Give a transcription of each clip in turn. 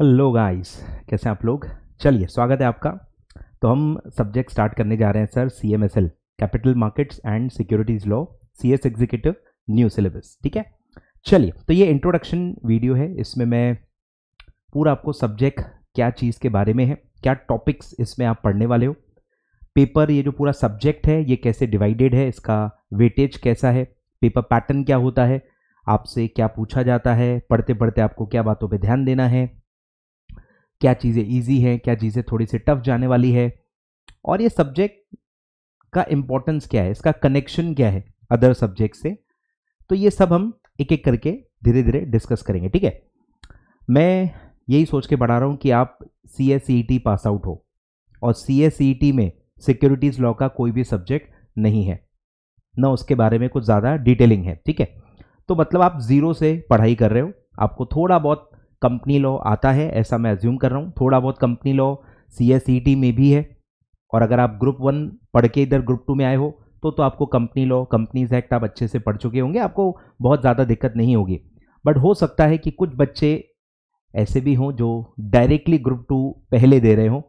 hello guys कैसे आप लोग चलिए स्वागत है आपका तो हम सब्जेक्ट स्टार्ट करने जा रहे हैं sir C M S L capital markets and securities law C S executive new syllabus ठीक है चलिए तो ये इंट्रोडक्शन वीडियो है इसमें मैं पूरा आपको सब्जेक्ट क्या चीज़ के बारे में है क्या टॉपिक्स इसमें आप पढ़ने वाले हो पेपर ये जो पूरा सब्जेक्ट है ये कैसे डिवाइडेड है इसका वेटेज कैसा है पेपर पैटर्न क्या होता है आपसे क्या पूछा जाता है पढ़ते पढ़ते आपको क्या बातों पे ध्यान देना है क्या चीज़ें ईजी हैं क्या चीज़ें थोड़ी सी टफ जाने वाली है और ये सब्जेक्ट का इम्पोर्टेंस क्या है इसका कनेक्शन क्या है अदर सब्जेक्ट से तो ये सब हम एक एक करके धीरे धीरे डिस्कस करेंगे ठीक है मैं यही सोच के बढ़ा रहा हूँ कि आप C S T pass out हो और सी एस टी में सिक्योरिटीज़ लॉ का कोई भी सब्जेक्ट नहीं है ना उसके बारे में कुछ ज़्यादा डिटेलिंग है ठीक है तो मतलब आप ज़ीरो से पढ़ाई कर रहे हो आपको थोड़ा बहुत कंपनी लॉ आता है ऐसा मैं एज्यूम कर रहा हूँ थोड़ा बहुत company law C S E T में भी है और अगर आप ग्रुप वन पढ़ के इधर ग्रुप टू में आए हो तो तो आपको कंपनी लॉ कंपनीज एक्ट आप अच्छे से पढ़ चुके होंगे आपको बहुत ज़्यादा दिक्कत नहीं होगी बट हो सकता है कि कुछ बच्चे ऐसे भी हों जो डायरेक्टली ग्रुप टू पहले दे रहे हों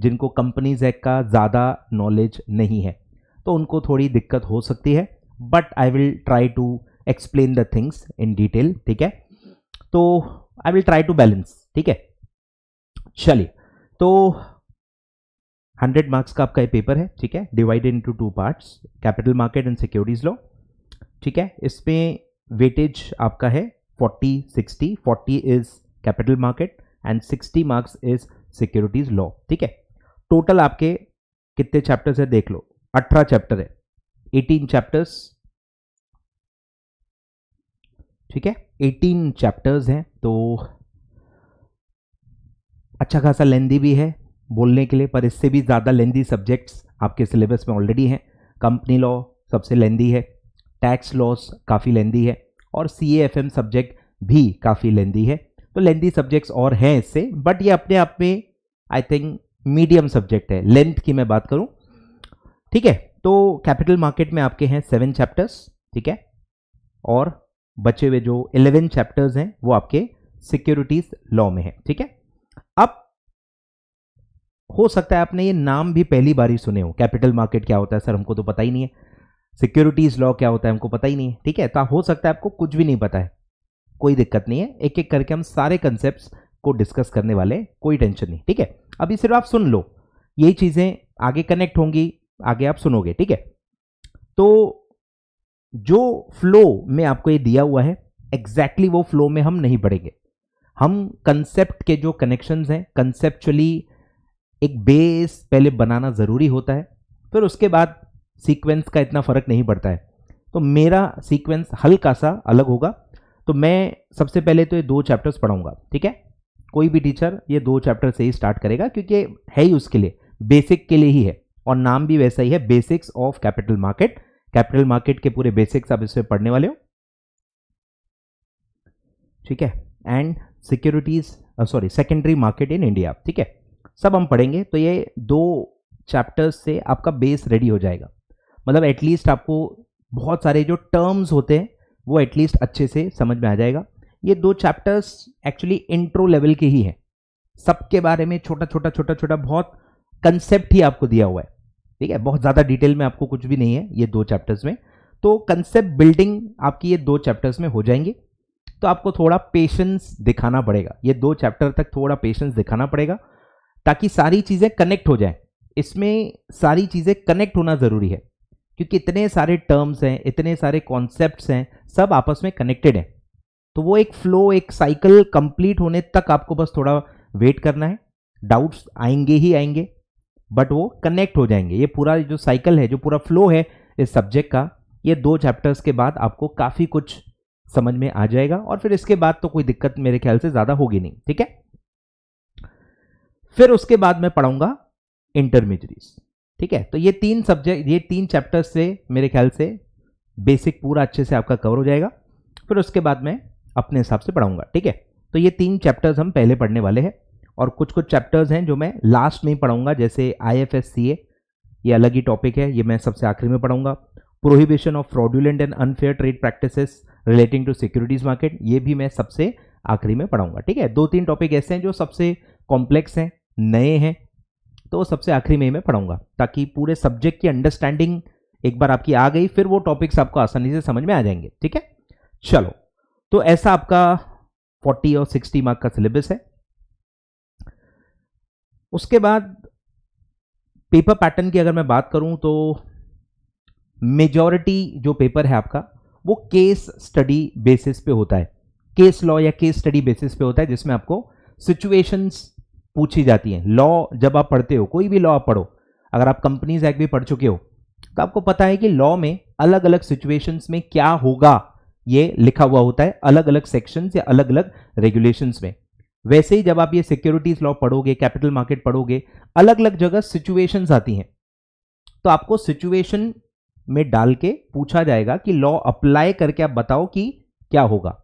जिनको कंपनीज एक्ट का ज़्यादा नॉलेज नहीं है तो उनको थोड़ी दिक्कत हो सकती है but I will try to explain the things in detail ठीक है तो I will try to balance ठीक है चलिए तो 100 मार्क्स का आपका ये पेपर है ठीक है divided into two parts capital market and securities law ठीक है इसमें वेटेज आपका है 40 60 40 is capital market and 60 marks is securities law ठीक है टोटल आपके कितने चैप्टर्स है देख लो 18 चैप्टर है 18 चैप्टर्स ठीक है एटीन चैप्टर्स हैं तो अच्छा खासा लेंदी भी है बोलने के लिए पर इससे भी ज़्यादा लेंदी सब्जेक्ट्स आपके सिलेबस में ऑलरेडी हैं कंपनी लॉ सबसे लेंदी है टैक्स लॉस काफ़ी लेंदी है और सी एफ एम सब्जेक्ट भी काफ़ी लेंदी है तो लेंदी सब्जेक्ट्स और हैं इससे बट ये अपने आप में आई थिंक मीडियम सब्जेक्ट है लेंथ की मैं बात करूँ ठीक है तो कैपिटल मार्केट में आपके हैं सेवन चैप्टर्स ठीक है और बचे हुए जो इलेवन चैप्टर्स हैं वो आपके सिक्योरिटीज लॉ में है ठीक है अब हो सकता है आपने ये नाम भी पहली बार ही सुने हो कैपिटल मार्केट क्या होता है सर हमको तो पता ही नहीं है सिक्योरिटीज लॉ क्या होता है हमको पता ही नहीं है ठीक है तो हो सकता है आपको कुछ भी नहीं पता है कोई दिक्कत नहीं है एक एक करके हम सारे कंसेप्ट को डिस्कस करने वाले कोई टेंशन नहीं ठीक है अभी सिर्फ आप सुन लो यही चीज़ें आगे कनेक्ट होंगी आगे आप सुनोगे ठीक है तो जो फ्लो में आपको ये दिया हुआ है एग्जैक्टली exactly वो फ्लो में हम नहीं बढ़ेंगे हम कंसेप्ट के जो कनेक्शन हैं कंसेप्चुअली एक बेस पहले बनाना ज़रूरी होता है फिर उसके बाद सीक्वेंस का इतना फ़र्क नहीं पड़ता है तो मेरा सीक्वेंस हल्का सा अलग होगा तो मैं सबसे पहले तो ये दो चैप्टर्स पढ़ाऊंगा ठीक है कोई भी टीचर ये दो चैप्टर से ही स्टार्ट करेगा क्योंकि है ही उसके लिए बेसिक के लिए ही है और नाम भी वैसा ही है basics of capital market capital market के पूरे बेसिक्स आप इसमें पढ़ने वाले हो ठीक है and securities sorry secondary market in India ठीक है सब हम पढ़ेंगे तो ये दो चैप्टर्स से आपका बेस रेडी हो जाएगा मतलब एटलीस्ट आपको बहुत सारे जो टर्म्स होते हैं वो एटलीस्ट अच्छे से समझ में आ जाएगा ये दो चैप्टर्स एक्चुअली इंट्रो लेवल के ही हैं सबके बारे में छोटा छोटा छोटा छोटा बहुत कंसेप्ट ही आपको दिया हुआ है ठीक है बहुत ज़्यादा डिटेल में आपको कुछ भी नहीं है ये दो चैप्टर्स में तो कंसेप्ट बिल्डिंग आपकी ये दो चैप्टर्स में हो जाएंगे तो आपको थोड़ा पेशेंस दिखाना पड़ेगा ये दो चैप्टर तक थोड़ा पेशेंस दिखाना पड़ेगा ताकि सारी चीज़ें कनेक्ट हो जाएं इसमें सारी चीज़ें कनेक्ट होना ज़रूरी है क्योंकि इतने सारे टर्म्स हैं इतने सारे कॉन्सेप्ट हैं सब आपस में कनेक्टेड हैं तो वो एक फ्लो एक साइकिल कंप्लीट होने तक आपको बस थोड़ा वेट करना है डाउट्स आएंगे ही आएंगे बट वो कनेक्ट हो जाएंगे ये पूरा जो साइकिल है जो पूरा फ्लो है इस सब्जेक्ट का ये दो चैप्टर्स के बाद आपको काफ़ी कुछ समझ में आ जाएगा और फिर इसके बाद तो कोई दिक्कत मेरे ख्याल से ज़्यादा होगी नहीं ठीक है फिर उसके बाद मैं पढ़ूंगा इंटरमीजरीज ठीक है तो ये तीन सब्जेक्ट ये तीन चैप्टर्स से मेरे ख्याल से बेसिक पूरा अच्छे से आपका कवर हो जाएगा फिर उसके बाद मैं अपने हिसाब से पढ़ाऊंगा ठीक है तो ये तीन चैप्टर्स हम पहले पढ़ने वाले हैं और कुछ कुछ चैप्टर्स हैं जो मैं लास्ट में ही पढ़ाऊंगा जैसे आई एफ एस सी ए ये अलग ही टॉपिक है ये मैं सबसे आखिरी में पढ़ूंगा prohibition of fraudulent and unfair trade practices relating to securities market ये भी मैं सबसे आखिरी में पढ़ाऊंगा ठीक है दो तीन टॉपिक ऐसे हैं जो सबसे कॉम्प्लेक्स हैं नए हैं तो सबसे आखिरी में ही मैं पढ़ाऊंगा ताकि पूरे सब्जेक्ट की अंडरस्टैंडिंग एक बार आपकी आ गई फिर वो टॉपिक्स आपको आसानी से समझ में आ जाएंगे ठीक है चलो तो ऐसा आपका 40 और 60 मार्क का सिलेबस है उसके बाद पेपर पैटर्न की अगर मैं बात करूं तो मेजॉरिटी जो पेपर है आपका वो केस स्टडी बेसिस पे होता है केस लॉ या केस स्टडी बेसिस पे होता है जिसमें आपको सिचुएशंस पूछी जाती हैं लॉ जब आप पढ़ते हो कोई भी लॉ आप पढ़ो अगर आप कंपनीज एक्ट भी पढ़ चुके हो तो आपको पता है कि लॉ में अलग अलग सिचुएशंस में क्या होगा ये लिखा हुआ होता है अलग अलग सेक्शंस या अलग अलग रेगुलेशंस में वैसे ही जब आप ये सिक्योरिटीज लॉ पढ़ोगे कैपिटल मार्केट पढ़ोगे अलग अलग जगह सिचुएशंस आती हैं तो आपको सिचुएशन में डाल के पूछा जाएगा कि लॉ अप्लाई करके आप बताओ कि क्या होगा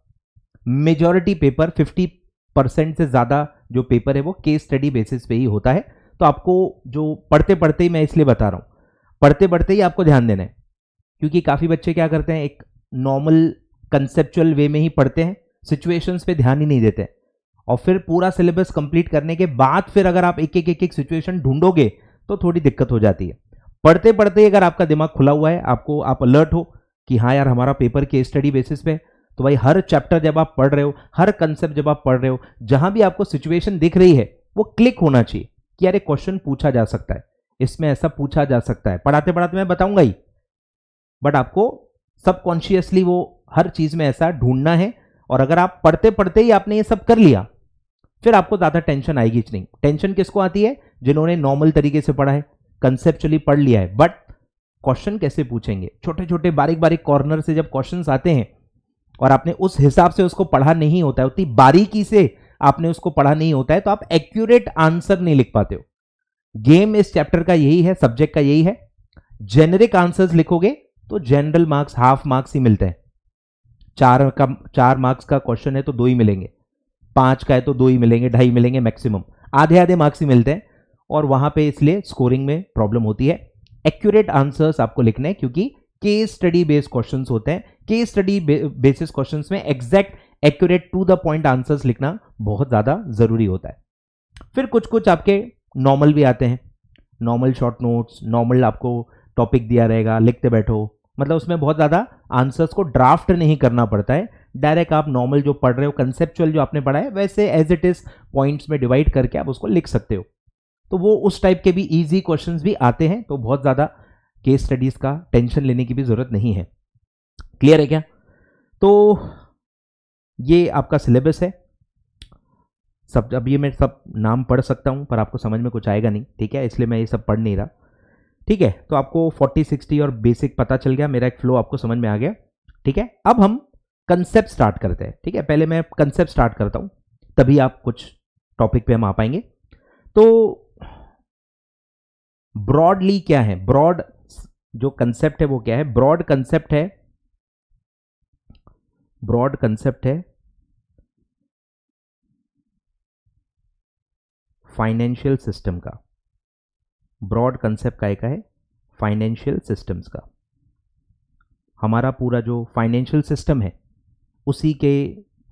मेजॉरिटी पेपर 50 परसेंट से ज़्यादा जो पेपर है वो केस स्टडी बेसिस पे ही होता है तो आपको जो पढ़ते पढ़ते ही मैं इसलिए बता रहा हूँ पढ़ते पढ़ते ही आपको ध्यान देना है क्योंकि काफ़ी बच्चे क्या करते हैं एक नॉर्मल कंसेप्चुअल वे में ही पढ़ते हैं सिचुएशंस पे ध्यान ही नहीं देते हैं और फिर पूरा सिलेबस कंप्लीट करने के बाद फिर अगर आप एक एक एक एक सिचुएशन ढूंढोगे तो थोड़ी दिक्कत हो जाती है पढ़ते पढ़ते अगर आपका दिमाग खुला हुआ है आपको आप अलर्ट हो कि हाँ यार हमारा पेपर के स्टडी बेसिस पे तो भाई हर चैप्टर जब आप पढ़ रहे हो हर कंसेप्ट जब आप पढ़ रहे हो जहां भी आपको सिचुएशन दिख रही है वो क्लिक होना चाहिए कि यार क्वेश्चन पूछा जा सकता है इसमें ऐसा पूछा जा सकता है पढ़ाते पढ़ाते मैं बताऊंगा ही बट आपको सबकॉन्शियसली वो हर चीज में ऐसा ढूंढना है और अगर आप पढ़ते पढ़ते ही आपने ये सब कर लिया फिर आपको ज़्यादा टेंशन आएगी नहीं टेंशन किसको आती है जिन्होंने नॉर्मल तरीके से पढ़ा है कंसेप्चुअली पढ़ लिया है बट क्वेश्चन कैसे पूछेंगे छोटे छोटे बारीक बारीक कॉर्नर से जब क्वेश्चन आते हैं और आपने उस हिसाब से उसको पढ़ा नहीं होता है उतनी बारीकी से आपने उसको पढ़ा नहीं होता है तो आप एक्यूरेट आंसर नहीं लिख पाते हो गेम इस चैप्टर का यही है सब्जेक्ट का यही है जेनरिक आंसर्स लिखोगे तो जनरल मार्क्स हाफ मार्क्स ही मिलते हैं चार का चार मार्क्स का क्वेश्चन है तो दो ही मिलेंगे पांच का है तो दो ही मिलेंगे ढाई मिलेंगे मैक्सिमम आधे आधे मार्क्स ही मिलते हैं और वहां पे इसलिए स्कोरिंग में प्रॉब्लम होती है एक्यूरेट आंसर्स आपको लिखने हैं क्योंकि केस स्टडी बेस्ड क्वेश्चन होते हैं केस स्टडी बेसिस क्वेश्चन में exact accurate to the point answers लिखना बहुत ज़्यादा ज़रूरी होता है फिर कुछ कुछ आपके नॉर्मल भी आते हैं नॉर्मल शॉर्ट नोट्स नॉर्मल आपको टॉपिक दिया रहेगा लिखते बैठो मतलब उसमें बहुत ज़्यादा आंसर्स को ड्राफ्ट नहीं करना पड़ता है डायरेक्ट आप नॉर्मल जो पढ़ रहे हो कंसेप्चुअल जो आपने पढ़ा है वैसे एज इट इज़ पॉइंट्स में डिवाइड करके आप उसको लिख सकते हो तो वो उस टाइप के भी ईजी क्वेश्चन भी आते हैं तो बहुत ज़्यादा केस स्टडीज़ का टेंशन लेने की भी ज़रूरत नहीं है क्लियर है क्या तो ये आपका सिलेबस है सब अब ये मैं सब नाम पढ़ सकता हूँ पर आपको समझ में कुछ आएगा नहीं ठीक है इसलिए मैं ये सब पढ़ नहीं रहा ठीक है तो आपको 40, 60 और बेसिक पता चल गया मेरा एक फ्लो आपको समझ में आ गया ठीक है अब हम कंसेप्ट स्टार्ट करते हैं ठीक है पहले मैं कंसेप्ट स्टार्ट करता हूँ तभी आप कुछ टॉपिक पे हम आ पाएंगे तो ब्रॉडली क्या है ब्रॉड जो कंसेप्ट है वो क्या है ब्रॉड कंसेप्ट है ब्रॉड कंसेप्ट है फाइनेंशियल सिस्टम का ब्रॉड कंसेप्ट का एक है फाइनेंशियल सिस्टम्स का हमारा पूरा जो फाइनेंशियल सिस्टम है उसी के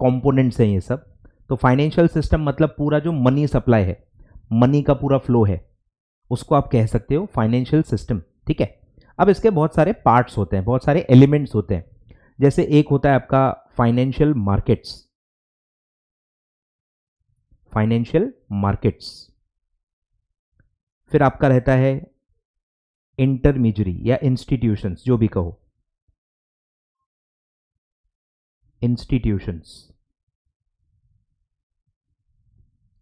कंपोनेंट्स हैं ये सब तो फाइनेंशियल सिस्टम मतलब पूरा जो मनी सप्लाई है मनी का पूरा फ्लो है उसको आप कह सकते हो फाइनेंशियल सिस्टम ठीक है अब इसके बहुत सारे पार्ट्स होते हैं बहुत सारे एलिमेंट्स होते हैं जैसे एक होता है आपका फाइनेंशियल मार्केट्स फाइनेंशियल मार्केट्स फिर आपका रहता है इंटरमीजरी या इंस्टीट्यूशंस जो भी कहो इंस्टीट्यूशंस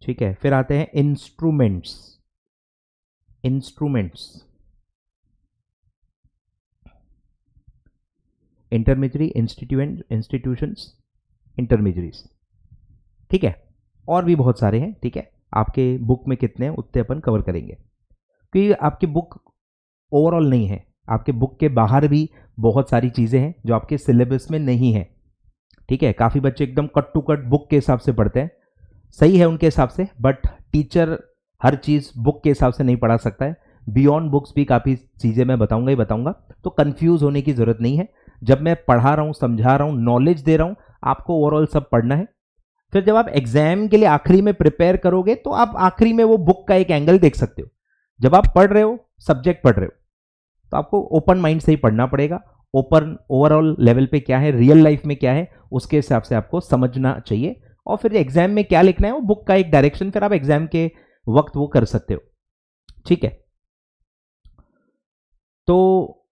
ठीक है फिर आते हैं इंस्ट्रूमेंट्स इंस्ट्रूमेंट्स इंटरमीजरी इंस्टीट्यूएंट इंस्टीट्यूशंस इंटरमीजरीज ठीक है और भी बहुत सारे हैं ठीक है आपके बुक में कितने हैं उतने अपन कवर करेंगे कि आपकी बुक ओवरऑल नहीं है आपके बुक के बाहर भी बहुत सारी चीज़ें हैं जो आपके सिलेबस में नहीं है ठीक है काफ़ी बच्चे एकदम कट टू कट बुक के हिसाब से पढ़ते हैं सही है उनके हिसाब से बट टीचर हर चीज़ बुक के हिसाब से नहीं पढ़ा सकता है बियॉन्ड बुक्स भी काफ़ी चीज़ें मैं बताऊंगा ही बताऊंगा तो कंफ्यूज होने की ज़रूरत नहीं है जब मैं पढ़ा रहा हूँ समझा रहा हूँ नॉलेज दे रहा हूँ आपको ओवरऑल सब पढ़ना है फिर जब आप एग्जाम के लिए आखिरी में प्रिपेयर करोगे तो आप आखिरी में वो बुक का एक एंगल देख सकते हो जब आप पढ़ रहे हो सब्जेक्ट पढ़ रहे हो तो आपको ओपन माइंड से ही पढ़ना पड़ेगा ओपन ओवरऑल लेवल पे क्या है रियल लाइफ में क्या है उसके हिसाब से आपको समझना चाहिए और फिर एग्जाम में क्या लिखना है वो बुक का एक डायरेक्शन फिर आप एग्जाम के वक्त वो कर सकते हो ठीक है तो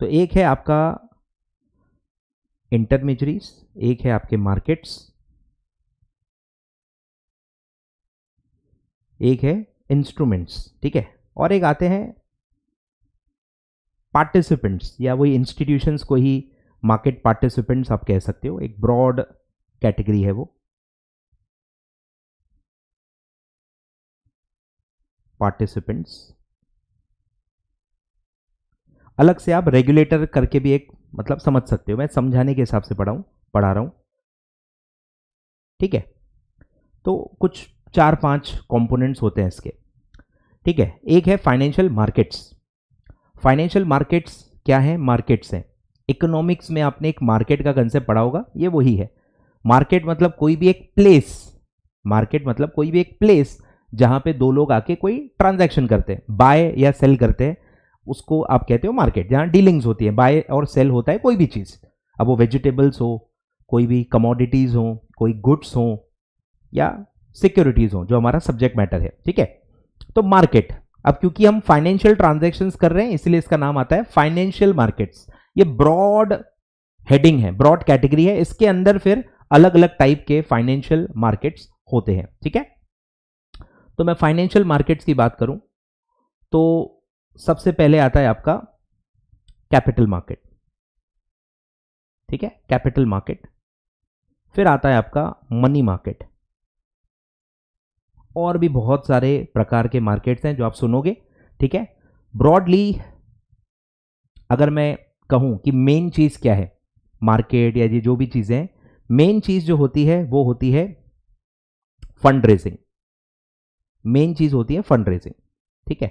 तो एक है आपका इंटरमीजरीज एक है आपके मार्केट्स एक है इंस्ट्रूमेंट्स ठीक है और एक आते हैं पार्टिसिपेंट्स या वही इंस्टीट्यूशंस को ही मार्केट पार्टिसिपेंट्स आप कह सकते हो एक ब्रॉड कैटेगरी है वो पार्टिसिपेंट्स अलग से आप रेगुलेटर करके भी एक मतलब समझ सकते हो मैं समझाने के हिसाब से पढ़ाऊं पढ़ा रहा हूं ठीक है तो कुछ चार पांच कंपोनेंट्स होते हैं इसके ठीक है एक है फाइनेंशियल मार्केट्स फाइनेंशियल मार्केट्स क्या है मार्केट्स हैं इकोनॉमिक्स में आपने एक मार्केट का कंसेप्ट पढ़ा होगा ये वही है मार्केट मतलब कोई भी एक प्लेस मार्केट मतलब कोई भी एक प्लेस जहाँ पे दो लोग आके कोई ट्रांजैक्शन करते हैं बाय या सेल करते हैं उसको आप कहते हो मार्केट जहाँ डीलिंग्स होती है बाय और सेल होता है कोई भी चीज़ अब वो वेजिटेबल्स हो कोई भी कमोडिटीज़ हो कोई गुड्स हो या सिक्योरिटीज हो जो हमारा सब्जेक्ट मैटर है ठीक है तो मार्केट अब क्योंकि हम फाइनेंशियल ट्रांजेक्शन कर रहे हैं इसलिए इसका नाम आता है फाइनेंशियल मार्केट्स ये ब्रॉड हेडिंग है ब्रॉड कैटेगरी है इसके अंदर फिर अलग अलग टाइप के फाइनेंशियल मार्केट्स होते हैं ठीक है तो मैं फाइनेंशियल मार्केट्स की बात करूं तो सबसे पहले आता है आपका कैपिटल मार्केट ठीक है कैपिटल मार्केट फिर आता है आपका मनी मार्केट और भी बहुत सारे प्रकार के मार्केट्स हैं जो आप सुनोगे ठीक है ब्रॉडली अगर मैं कहूँ कि मेन चीज़ क्या है मार्केट या ये जो भी चीज़ें हैं मेन चीज़ जो होती है वो होती है फंड रेजिंग मेन चीज़ होती है फंड रेजिंग ठीक है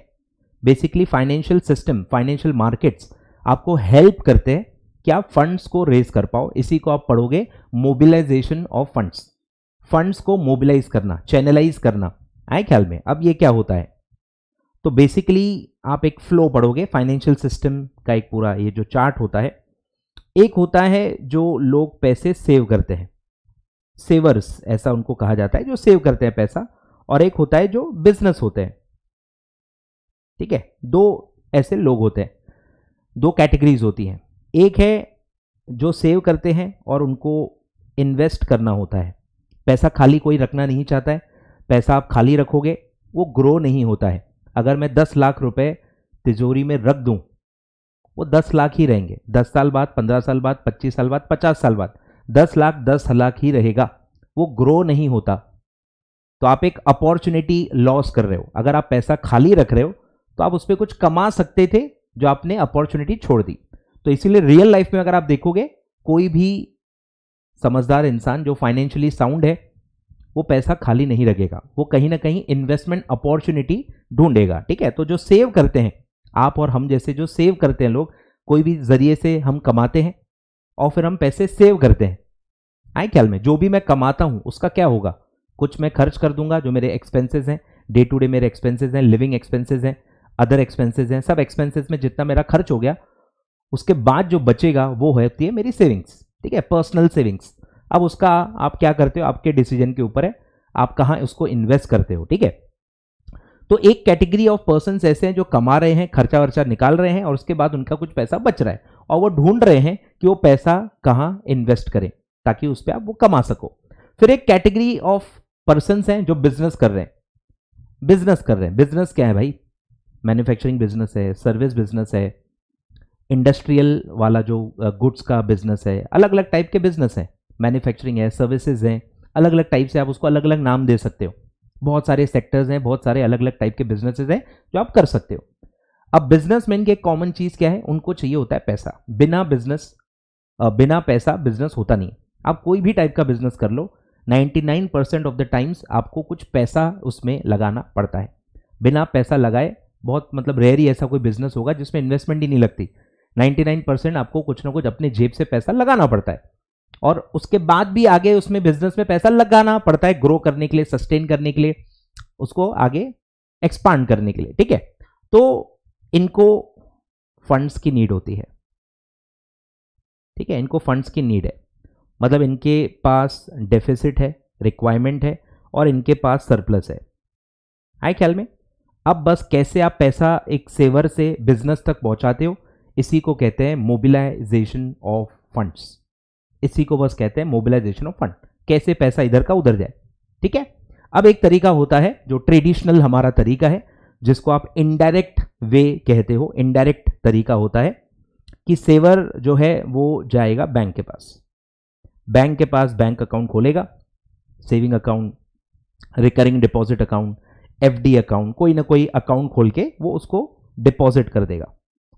basically financial system financial markets आपको हेल्प करते हैं कि आप फंड्स को रेज कर पाओ इसी को आप पढ़ोगे मोबिलाइजेशन ऑफ फंड्स फंड्स को मोबिलाइज करना चैनलाइज करना आए ख्याल में अब ये क्या होता है तो बेसिकली आप एक फ्लो पढ़ोगे फाइनेंशियल सिस्टम का एक पूरा ये जो चार्ट होता है एक होता है जो लोग पैसे सेव करते हैं सेवर्स ऐसा उनको कहा जाता है जो सेव करते हैं पैसा और एक होता है जो बिजनेस होते हैं ठीक है दो ऐसे लोग होते हैं दो कैटेगरीज होती हैं एक है जो सेव करते हैं और उनको इन्वेस्ट करना होता है पैसा खाली कोई रखना नहीं चाहता है पैसा आप खाली रखोगे वो ग्रो नहीं होता है अगर मैं दस लाख रुपए तिजोरी में रख दूँ वो दस लाख ही रहेंगे दस साल बाद पंद्रह साल बाद पच्चीस साल बाद पचास साल बाद दस लाख दस लाख ही रहेगा वो ग्रो नहीं होता तो आप एक अपॉर्चुनिटी लॉस कर रहे हो अगर आप पैसा खाली रख रहे हो तो आप उस पर कुछ कमा सकते थे जो आपने अपॉर्चुनिटी छोड़ दी तो इसीलिए रियल लाइफ में अगर आप देखोगे कोई भी समझदार इंसान जो फाइनेंशियली साउंड है वो पैसा खाली नहीं रखेगा वो कहीं ना कहीं इन्वेस्टमेंट अपॉर्चुनिटी ढूंढेगा ठीक है तो जो सेव करते हैं आप और हम जैसे जो सेव करते हैं लोग कोई भी जरिए से हम कमाते हैं और फिर हम पैसे सेव करते हैं आए ख्याल में जो भी मैं कमाता हूँ उसका क्या होगा कुछ मैं खर्च कर दूंगा जो मेरे एक्सपेंसेस हैं डे टू डे मेरे एक्सपेंसेस हैं लिविंग एक्सपेंसेस हैं अदर एक्सपेंसेस हैं सब एक्सपेंसेस में जितना मेरा खर्च हो गया उसके बाद जो बचेगा वो होती है मेरी सेविंग्स ठीक है पर्सनल सेविंग्स अब उसका आप क्या करते हो आपके डिसीजन के ऊपर है आप कहाँ उसको इन्वेस्ट करते हो ठीक है तो एक कैटेगरी ऑफ पर्सन ऐसे हैं जो कमा रहे हैं खर्चा वर्चा निकाल रहे हैं और उसके बाद उनका कुछ पैसा बच रहा है और वो ढूंढ रहे हैं कि वो पैसा कहाँ इन्वेस्ट करें ताकि उस पर आप वो कमा सको फिर एक कैटेगरी ऑफ पर्सन हैं जो बिजनेस कर रहे हैं बिजनेस कर रहे हैं बिजनेस क्या है भाई मैन्युफैक्चरिंग बिजनेस है सर्विस बिजनेस है इंडस्ट्रियल वाला जो गुड्स का बिजनेस है अलग अलग टाइप के बिजनेस हैं मैन्युफैक्चरिंग है सर्विसेज हैं अलग अलग टाइप से आप उसको अलग अलग नाम दे सकते हो बहुत सारे सेक्टर्स हैं बहुत सारे अलग अलग टाइप के बिजनेसेस हैं जो आप कर सकते हो अब बिजनेसमैन की एक कॉमन चीज़ क्या है उनको चाहिए होता है पैसा बिना बिजनेस बिना पैसा बिजनेस होता नहीं आप कोई भी टाइप का बिजनेस कर लो 99 परसेंट ऑफ द टाइम्स आपको कुछ पैसा उसमें लगाना पड़ता है बिना पैसा लगाए बहुत मतलब रेयर ही ऐसा कोई बिजनेस होगा जिसमें इन्वेस्टमेंट ही नहीं लगती 99 परसेंट आपको कुछ ना कुछ अपने जेब से पैसा लगाना पड़ता है और उसके बाद भी आगे उसमें बिजनेस में पैसा लगाना पड़ता है ग्रो करने के लिए सस्टेन करने के लिए उसको आगे एक्सपांड करने के लिए ठीक है तो इनको फंड्स की नीड होती है ठीक है इनको फंड्स की नीड है मतलब इनके पास डेफिसिट है रिक्वायरमेंट है और इनके पास सरप्लस है आए ख्याल में अब बस कैसे आप पैसा एक सेवर से बिजनेस तक पहुंचाते हो इसी को कहते हैं मोबिलाइजेशन ऑफ फंड्स इसी को बस कहते हैं मोबिलाइजेशन ऑफ फंड कैसे पैसा इधर का उधर जाए ठीक है अब एक तरीका होता है जो ट्रेडिशनल हमारा तरीका है जिसको आप इनडायरेक्ट वे कहते हो इनडायरेक्ट तरीका होता है कि सेवर जो है वो जाएगा बैंक के पास बैंक के पास बैंक अकाउंट खोलेगा saving account recurring deposit account FD account कोई ना कोई अकाउंट खोल के वो उसको डिपॉजिट कर देगा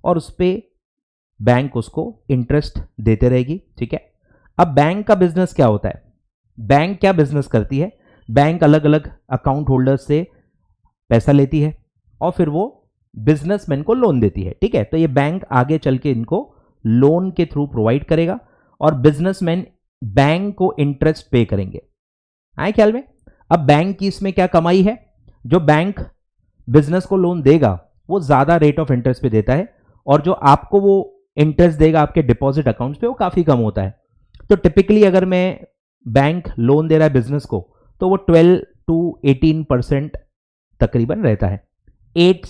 और उस पर बैंक उसको इंटरेस्ट देते रहेगी ठीक है अब बैंक का बिजनेस क्या होता है बैंक क्या बिजनेस करती है बैंक अलग अलग अकाउंट होल्डर्स से पैसा लेती है और फिर वो बिजनेसमैन को लोन देती है ठीक है तो ये बैंक आगे चल के इनको लोन के थ्रू प्रोवाइड करेगा और बिजनेसमैन बैंक को इंटरेस्ट पे करेंगे आए ख्याल में अब बैंक की इसमें क्या कमाई है जो बैंक बिजनेस को लोन देगा वो ज़्यादा रेट ऑफ इंटरेस्ट पे देता है और जो आपको वो इंटरेस्ट देगा आपके डिपॉजिट अकाउंट्स पे वो काफ़ी कम होता है तो टिपिकली अगर मैं बैंक लोन दे रहा है बिजनेस को तो वो 12 टू 18 परसेंट तकरीबन रहता है एट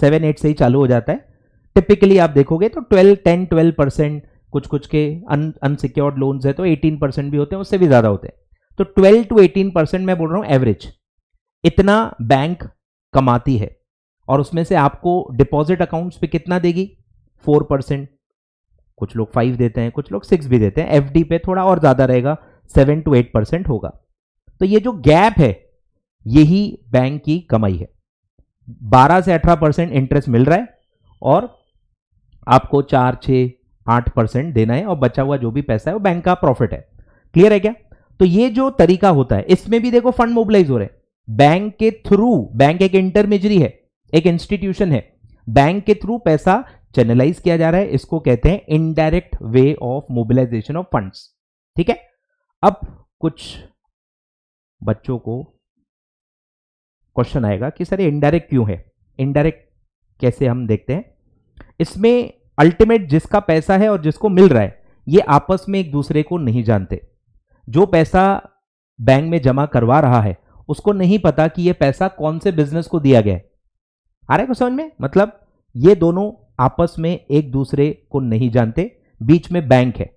सेवन एट से ही चालू हो जाता है टिपिकली आप देखोगे तो 12 10 12 परसेंट कुछ कुछ के अनसिक्योर्ड लोन्स है तो 18 परसेंट भी होते हैं उससे भी ज़्यादा होते हैं तो 12 टू 18 परसेंट मैं बोल रहा हूँ एवरेज इतना बैंक कमाती है और उसमें से आपको डिपॉजिट अकाउंट्स पे कितना देगी फोर परसेंट कुछ लोग फाइव देते हैं कुछ लोग सिक्स भी देते हैं एफ पे थोड़ा और ज़्यादा रहेगा सेवन टू एट परसेंट होगा तो ये जो गैप है यही बैंक की कमाई है बारह से अठारह परसेंट इंटरेस्ट मिल रहा है और आपको चार छ आठ परसेंट देना है और बचा हुआ जो भी पैसा है वो बैंक का प्रॉफिट है क्लियर है क्या तो ये जो तरीका होता है इसमें भी देखो फंड मोबिलाइज हो रहे हैं बैंक के थ्रू बैंक एक इंटरमीजरी है एक इंस्टीट्यूशन है बैंक के थ्रू पैसा चैनलाइज किया जा रहा है इसको कहते हैं indirect way of mobilisation of funds ठीक है अब कुछ बच्चों को क्वेश्चन आएगा कि सर इनडायरेक्ट क्यों है इनडायरेक्ट कैसे हम देखते हैं इसमें अल्टीमेट जिसका पैसा है और जिसको मिल रहा है ये आपस में एक दूसरे को नहीं जानते जो पैसा बैंक में जमा करवा रहा है उसको नहीं पता कि ये पैसा कौन से बिजनेस को दिया गया है आ रहा है समझ में मतलब ये दोनों आपस में एक दूसरे को नहीं जानते बीच में बैंक है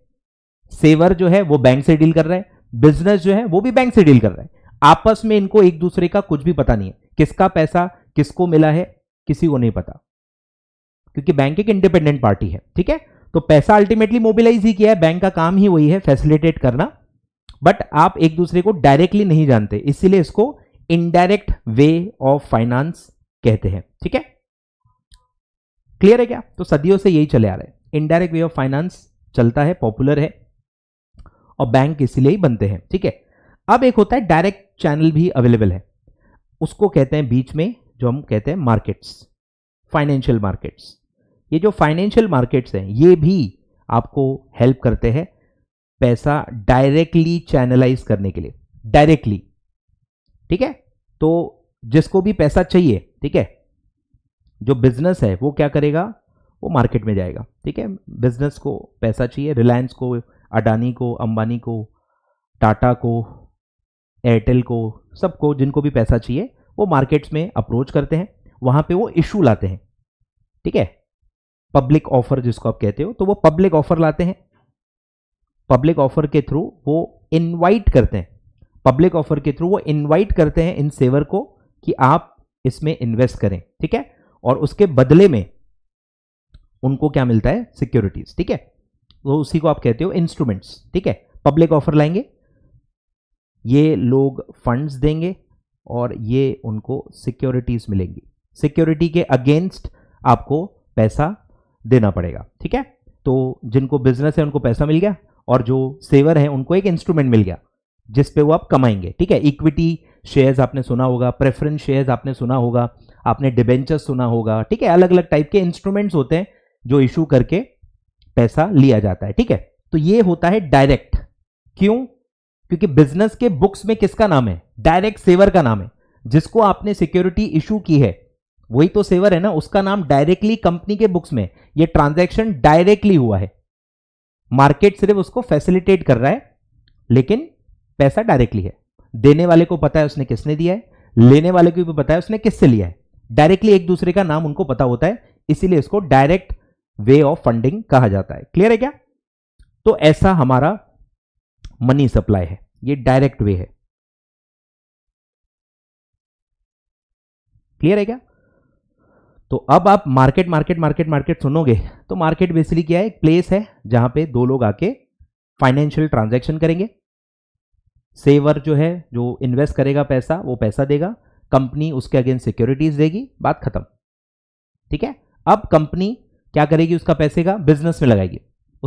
सेवर जो है वो बैंक से डील कर रहा है बिजनेस जो है वो भी बैंक से डील कर रहा है आपस में इनको एक दूसरे का कुछ भी पता नहीं है किसका पैसा किसको मिला है किसी को नहीं पता क्योंकि बैंक एक इंडिपेंडेंट पार्टी है ठीक है तो पैसा अल्टीमेटली मोबिलाइज ही किया है बैंक का काम ही वही है फैसिलिटेट करना बट आप एक दूसरे को डायरेक्टली नहीं जानते इसीलिए इसको इनडायरेक्ट वे ऑफ फाइनेंस कहते हैं ठीक है क्लियर है क्या तो सदियों से यही चले आ रहे हैं इनडायरेक्ट वे ऑफ फाइनेंस चलता है पॉपुलर है और बैंक इसीलिए ही बनते हैं ठीक है अब एक होता है डायरेक्ट चैनल भी अवेलेबल है उसको कहते हैं बीच में जो हम कहते हैं मार्केट्स फाइनेंशियल मार्केट्स ये जो फाइनेंशियल मार्केट्स हैं ये भी आपको हेल्प करते हैं पैसा डायरेक्टली चैनलाइज करने के लिए डायरेक्टली ठीक है तो जिसको भी पैसा चाहिए ठीक है जो बिजनेस है वो क्या करेगा वो मार्केट में जाएगा ठीक है बिजनेस को पैसा चाहिए रिलायंस को अडानी को अंबानी को टाटा को एयरटेल को सबको जिनको भी पैसा चाहिए वो मार्केट्स में अप्रोच करते हैं वहाँ पे वो इशू लाते हैं ठीक है पब्लिक ऑफर जिसको आप कहते हो तो वो पब्लिक ऑफर लाते हैं पब्लिक ऑफर के थ्रू वो इनवाइट करते हैं पब्लिक ऑफर के थ्रू वो इनवाइट करते हैं इन सेवर को कि आप इसमें इन्वेस्ट करें ठीक है और उसके बदले में उनको क्या मिलता है सिक्योरिटीज ठीक है तो उसी को आप कहते हो इंस्ट्रूमेंट्स ठीक है पब्लिक ऑफर लाएंगे ये लोग फंड्स देंगे और ये उनको सिक्योरिटीज मिलेंगी सिक्योरिटी के अगेंस्ट आपको पैसा देना पड़ेगा ठीक है तो जिनको बिजनेस है उनको पैसा मिल गया और जो सेवर है उनको एक इंस्ट्रूमेंट मिल गया जिस पे वो आप कमाएंगे ठीक है इक्विटी शेयर्स आपने सुना होगा प्रेफरेंस शेयर्स आपने सुना होगा आपने डिबेंचर सुना होगा ठीक है अलग अलग टाइप के इंस्ट्रूमेंट्स होते हैं जो इशू करके पैसा लिया जाता है ठीक है तो ये होता है डायरेक्ट क्यों क्योंकि बिजनेस के बुक्स में किसका नाम है डायरेक्ट सेवर का नाम है जिसको आपने सिक्योरिटी इशू की है वही तो सेवर है ना उसका नाम डायरेक्टली कंपनी के बुक्स में ये ट्रांजैक्शन डायरेक्टली हुआ है मार्केट सिर्फ उसको फैसिलिटेट कर रहा है लेकिन पैसा डायरेक्टली है देने वाले को पता है उसने किसने दिया है लेने वाले को भी पता है उसने किससे लिया है डायरेक्टली एक दूसरे का नाम उनको पता होता है इसीलिए इसको डायरेक्ट वे ऑफ फंडिंग कहा जाता है क्लियर है क्या तो ऐसा हमारा मनी सप्लाई है ये डायरेक्ट वे है क्लियर है क्या तो अब आप मार्केट मार्केट मार्केट मार्केट सुनोगे तो मार्केट बेसिकली क्या है एक प्लेस है जहां पे दो लोग आके फाइनेंशियल ट्रांजैक्शन करेंगे सेवर जो है जो इन्वेस्ट करेगा पैसा वो पैसा देगा कंपनी उसके अगेंस्ट सिक्योरिटीज देगी बात खत्म ठीक है अब कंपनी क्या करेगी उसका पैसे का बिजनेस में लगाएगी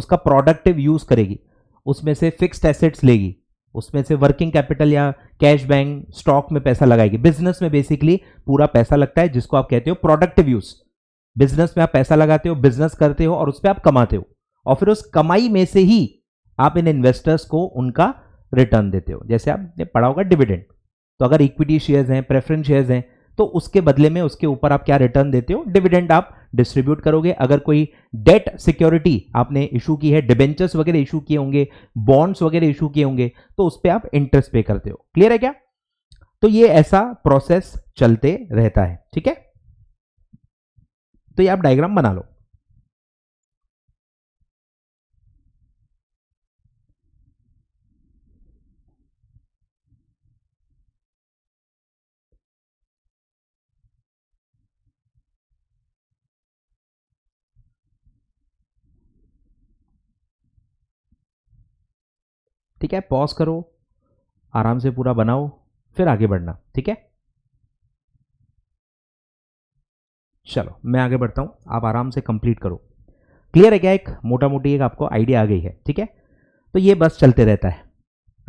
उसका प्रोडक्टिव यूज करेगी उसमें से फिक्स्ड एसेट्स लेगी उसमें से वर्किंग कैपिटल या कैश बैंक स्टॉक में पैसा लगाएगी बिजनेस में बेसिकली पूरा पैसा लगता है जिसको आप कहते हो प्रोडक्टिव यूज बिजनेस में आप पैसा लगाते हो बिजनेस करते हो और उस पर आप कमाते हो और फिर उस कमाई में से ही आप इन इन्वेस्टर्स को उनका रिटर्न देते हो जैसे आपने पढ़ा होगा डिविडेंड तो अगर इक्विटी शेयर्स हैं प्रेफरेंस शेयर्स हैं तो उसके बदले में उसके ऊपर आप क्या रिटर्न देते हो डिविडेंड आप डिस्ट्रीब्यूट करोगे अगर कोई डेट सिक्योरिटी आपने इशू की है डिबेंचर्स वगैरह इशू किए होंगे बॉन्ड्स वगैरह इशू किए होंगे तो उस पर आप इंटरेस्ट पे करते हो क्लियर है क्या तो ये ऐसा प्रोसेस चलते रहता है ठीक है तो ये आप डायग्राम बना लो ठीक है पॉज करो आराम से पूरा बनाओ फिर आगे बढ़ना ठीक है चलो मैं आगे बढ़ता हूं आप आराम से कंप्लीट करो क्लियर है क्या एक मोटा मोटी एक आपको आइडिया आ गई है ठीक है तो ये बस चलते रहता है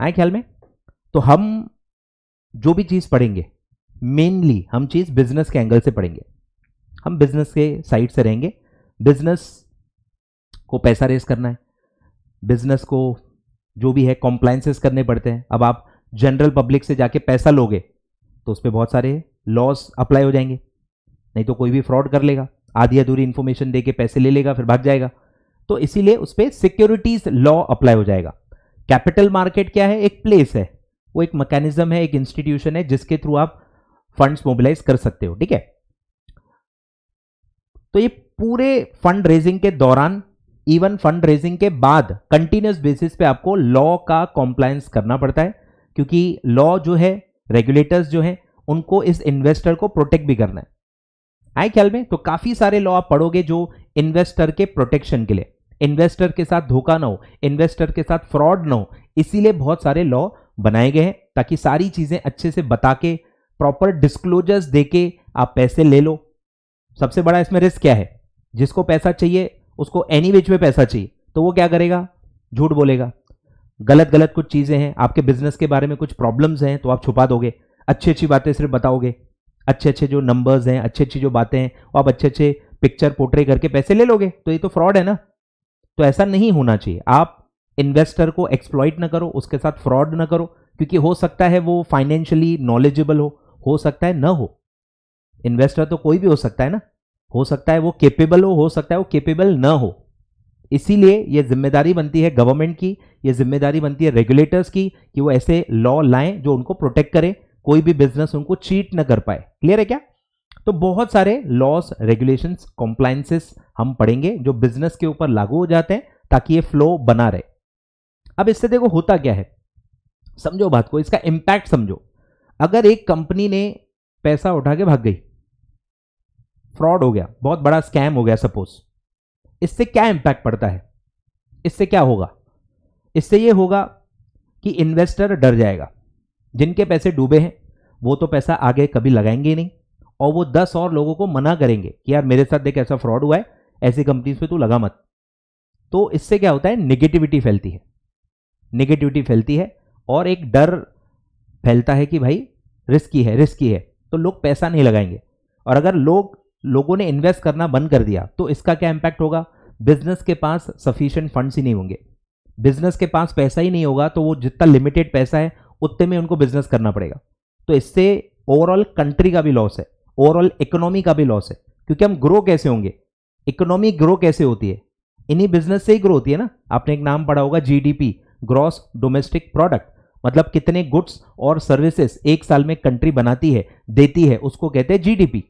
आए ख्याल में तो हम जो भी चीज़ पढ़ेंगे मेनली हम चीज़ बिजनेस के एंगल से पढ़ेंगे हम बिजनेस के साइड से रहेंगे बिजनेस को पैसा रेस करना है बिजनेस को जो भी है कॉम्प्लाइंसेस करने पड़ते हैं अब आप जनरल पब्लिक से जाके पैसा लोगे तो उस पर बहुत सारे लॉस अप्लाई हो जाएंगे नहीं तो कोई भी फ्रॉड कर लेगा आधी अधूरी इन्फॉर्मेशन दे के पैसे ले लेगा फिर भाग जाएगा तो इसीलिए उस पर सिक्योरिटीज लॉ अप्लाई हो जाएगा कैपिटल मार्केट क्या है एक प्लेस है वो एक मैकेनिज्म है एक इंस्टीट्यूशन है जिसके थ्रू आप फंड्स मोबिलाइज कर सकते हो ठीक है तो ये पूरे फंड रेजिंग के दौरान इवन फंड रेजिंग के बाद कंटिन्यूस बेसिस पे आपको लॉ का कॉम्प्लायंस करना पड़ता है क्योंकि लॉ जो है रेगुलेटर्स जो है उनको इस इन्वेस्टर को प्रोटेक्ट भी करना है आए ख्याल में तो काफी सारे लॉ आप पढ़ोगे जो इन्वेस्टर के प्रोटेक्शन के लिए इन्वेस्टर के साथ धोखा ना हो इन्वेस्टर के साथ फ्रॉड ना हो इसीलिए बहुत सारे लॉ बनाए गए हैं ताकि सारी चीजें अच्छे से बता के प्रॉपर डिस्क्लोजर्स दे के आप पैसे ले लो सबसे बड़ा इसमें रिस्क क्या है जिसको पैसा चाहिए उसको एनी वेज में पैसा चाहिए तो वो क्या करेगा झूठ बोलेगा गलत गलत कुछ चीज़ें हैं आपके बिजनेस के बारे में कुछ प्रॉब्लम्स हैं तो आप छुपा दोगे अच्छी अच्छी बातें सिर्फ बताओगे अच्छे अच्छे जो नंबर्स हैं अच्छी अच्छी जो बातें हैं वो आप अच्छे अच्छे पिक्चर पोर्ट्रे करके पैसे ले लोगे तो ये तो फ्रॉड है ना तो ऐसा नहीं होना चाहिए आप इन्वेस्टर को एक्सप्लॉइट ना करो उसके साथ फ्रॉड ना करो क्योंकि हो सकता है वो फाइनेंशियली नॉलेजेबल हो हो सकता है ना हो इन्वेस्टर तो कोई भी हो सकता है ना हो सकता है वो केपेबल हो हो सकता है वो केपेबल ना हो इसीलिए ये जिम्मेदारी बनती है गवर्नमेंट की ये जिम्मेदारी बनती है रेगुलेटर्स की कि वो ऐसे लॉ लाएं जो उनको प्रोटेक्ट करें कोई भी बिजनेस उनको चीट ना कर पाए क्लियर है क्या तो बहुत सारे लॉस रेगुलेशंस कॉम्प्लाइंसेस हम पढ़ेंगे जो बिजनेस के ऊपर लागू हो जाते हैं ताकि ये फ्लो बना रहे अब इससे देखो होता क्या है समझो बात को इसका इम्पैक्ट समझो अगर एक कंपनी ने पैसा उठा के भाग गई फ्रॉड हो गया बहुत बड़ा स्कैम हो गया सपोज इससे क्या इंपैक्ट पड़ता है इससे क्या होगा इससे ये होगा कि इन्वेस्टर डर जाएगा जिनके पैसे डूबे हैं वो तो पैसा आगे कभी लगाएंगे नहीं और वो दस और लोगों को मना करेंगे कि यार मेरे साथ देख ऐसा फ्रॉड हुआ है ऐसी कंपनीज पे तू लगा मत तो इससे क्या होता है निगेटिविटी फैलती है निगेटिविटी फैलती है और एक डर फैलता है कि भाई रिस्की है रिस्की है तो लोग पैसा नहीं लगाएंगे और अगर लोग लोगों ने इन्वेस्ट करना बंद कर दिया तो इसका क्या इम्पैक्ट होगा बिजनेस के पास सफिशियंट फंड्स ही नहीं होंगे बिजनेस के पास पैसा ही नहीं होगा तो वो जितना लिमिटेड पैसा है उतने में उनको बिजनेस करना पड़ेगा तो इससे ओवरऑल कंट्री का भी लॉस है ओवरऑल इकोनॉमी का भी लॉस है क्योंकि हम ग्रो कैसे होंगे इकोनॉमी ग्रो कैसे होती है इन्हीं बिजनेस से ही ग्रो होती है ना आपने एक नाम पढ़ा होगा जीडीपी ग्रॉस डोमेस्टिक प्रोडक्ट मतलब कितने गुड्स और सर्विसेज एक साल में कंट्री बनाती है देती है उसको कहते हैं जीडीपी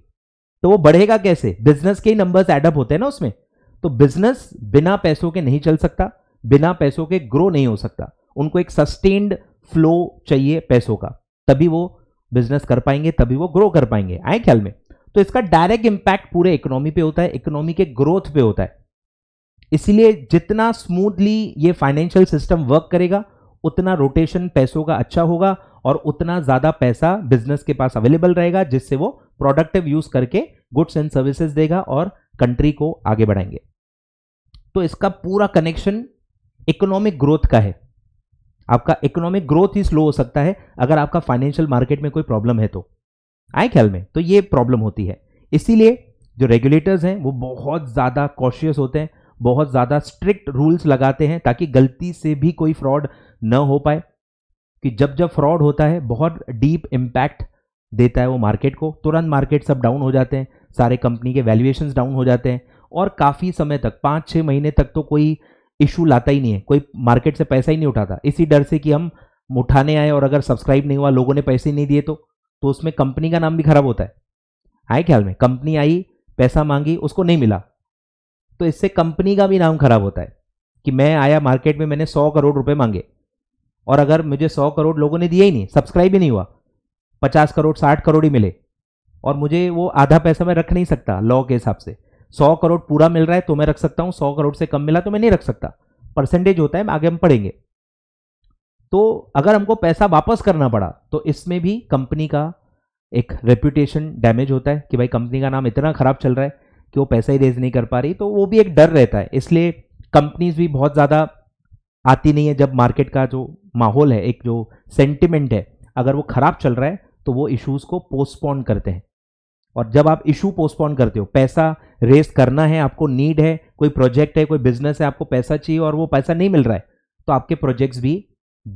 तो वो बढ़ेगा कैसे बिजनेस के ही नंबर्स एडअप होते हैं ना उसमें तो बिजनेस बिना पैसों के नहीं चल सकता बिना पैसों के ग्रो नहीं हो सकता उनको एक सस्टेन्ड फ्लो चाहिए पैसों का तभी वो बिजनेस कर पाएंगे तभी वो ग्रो कर पाएंगे आए ख्याल में तो इसका डायरेक्ट इंपैक्ट पूरे इकोनॉमी पे होता है इकोनॉमी के ग्रोथ पे होता है इसीलिए जितना स्मूथली ये फाइनेंशियल सिस्टम वर्क करेगा उतना रोटेशन पैसों का अच्छा होगा और उतना ज़्यादा पैसा बिजनेस के पास अवेलेबल रहेगा जिससे वो प्रोडक्टिव यूज करके गुड्स एंड सर्विसेज देगा और कंट्री को आगे बढ़ाएंगे तो इसका पूरा कनेक्शन इकोनॉमिक ग्रोथ का है आपका इकोनॉमिक ग्रोथ ही स्लो हो सकता है अगर आपका फाइनेंशियल मार्केट में कोई प्रॉब्लम है तो आए ख्याल में तो ये प्रॉब्लम होती है इसीलिए जो रेगुलेटर्स हैं वो बहुत ज़्यादा कॉशियस होते हैं बहुत ज़्यादा स्ट्रिक्ट रूल्स लगाते हैं ताकि गलती से भी कोई फ्रॉड न हो पाए कि जब जब फ्रॉड होता है बहुत डीप इम्पैक्ट देता है वो मार्केट को तुरंत मार्केट सब डाउन हो जाते हैं सारे कंपनी के वैल्यूएशंस डाउन हो जाते हैं और काफ़ी समय तक पाँच छः महीने तक तो कोई इशू लाता ही नहीं है कोई मार्केट से पैसा ही नहीं उठाता इसी डर से कि हम उठाने आए और अगर सब्सक्राइब नहीं हुआ लोगों ने पैसे नहीं दिए तो तो उसमें कंपनी का नाम भी खराब होता है आए ख्याल में कंपनी आई पैसा मांगी उसको नहीं मिला तो इससे कंपनी का भी नाम खराब होता है कि मैं आया मार्केट में मैंने सौ करोड़ रुपए मांगे और अगर मुझे सौ करोड़ लोगों ने दिए ही नहीं सब्सक्राइब ही नहीं हुआ पचास करोड़ साठ करोड़ ही मिले और मुझे वो आधा पैसा मैं रख नहीं सकता लॉ के हिसाब से सौ करोड़ पूरा मिल रहा है तो मैं रख सकता हूँ सौ करोड़ से कम मिला तो मैं नहीं रख सकता परसेंटेज होता है आगे हम पढ़ेंगे तो अगर हमको पैसा वापस करना पड़ा तो इसमें भी कंपनी का एक रेपुटेशन डैमेज होता है कि भाई कंपनी का नाम इतना ख़राब चल रहा है कि वो पैसा ही रेज नहीं कर पा रही तो वो भी एक डर रहता है इसलिए कंपनीज भी बहुत ज़्यादा आती नहीं है जब मार्केट का जो माहौल है एक जो सेंटिमेंट है अगर वो ख़राब चल रहा है तो वो इशूज को पोस्टपोन करते हैं और जब आप इशू पोस्टपोन करते हो पैसा रेस करना है आपको नीड है कोई प्रोजेक्ट है कोई बिजनेस है आपको पैसा चाहिए और वो पैसा नहीं मिल रहा है तो आपके प्रोजेक्ट्स भी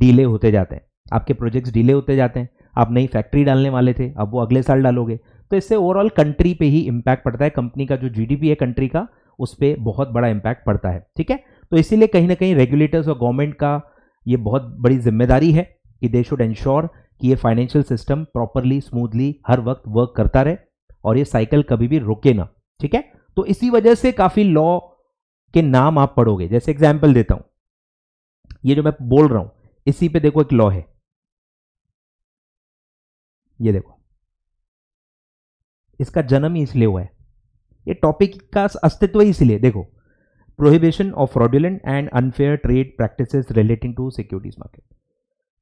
डिले होते जाते हैं आपके प्रोजेक्ट्स डिले होते जाते हैं आप नई फैक्ट्री डालने वाले थे अब वो अगले साल डालोगे तो इससे ओवरऑल कंट्री पे ही इम्पैक्ट पड़ता है कंपनी का जो जीडीपी है कंट्री का उस पर बहुत बड़ा इम्पैक्ट पड़ता है ठीक है तो इसीलिए कहीं ना कहीं रेगुलेटर्स और गवर्नमेंट का ये बहुत बड़ी जिम्मेदारी है कि दे शुड एंश्योर कि ये फाइनेंशियल सिस्टम प्रॉपरली स्मूथली हर वक्त वर्क करता रहे और ये साइकिल कभी भी रुके ना ठीक है तो इसी वजह से काफ़ी लॉ के नाम आप पढ़ोगे जैसे एग्जाम्पल देता हूं ये जो मैं बोल रहा हूं इसी पे देखो एक लॉ है ये देखो इसका जन्म ही इसलिए हुआ है ये टॉपिक का अस्तित्व ही इसलिए देखो prohibition of fraudulent and unfair trade practices relating to securities market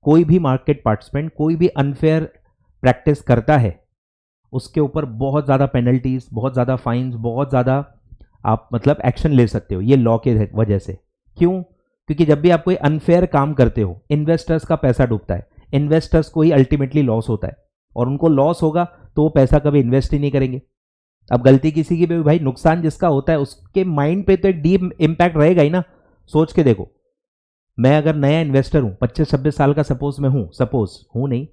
कोई भी मार्केट पार्टिसिपेंट कोई भी अनफेयर प्रैक्टिस करता है उसके ऊपर बहुत ज़्यादा पेनल्टीज बहुत ज़्यादा फाइन्स बहुत ज़्यादा आप मतलब एक्शन ले सकते हो ये लॉ के वजह से क्यों क्योंकि जब भी आप कोई अनफेयर काम करते हो इन्वेस्टर्स का पैसा डूबता है इन्वेस्टर्स को ही अल्टीमेटली लॉस होता है और उनको लॉस होगा तो वो पैसा कभी इन्वेस्ट ही नहीं करेंगे अब गलती किसी की भी भाई नुकसान जिसका होता है उसके माइंड पे तो एक डीप इम्पैक्ट रहेगा ही ना सोच के देखो मैं अगर नया इन्वेस्टर हूँ पच्चीस छब्बीस साल का सपोज मैं हूँ सपोज हूँ नहीं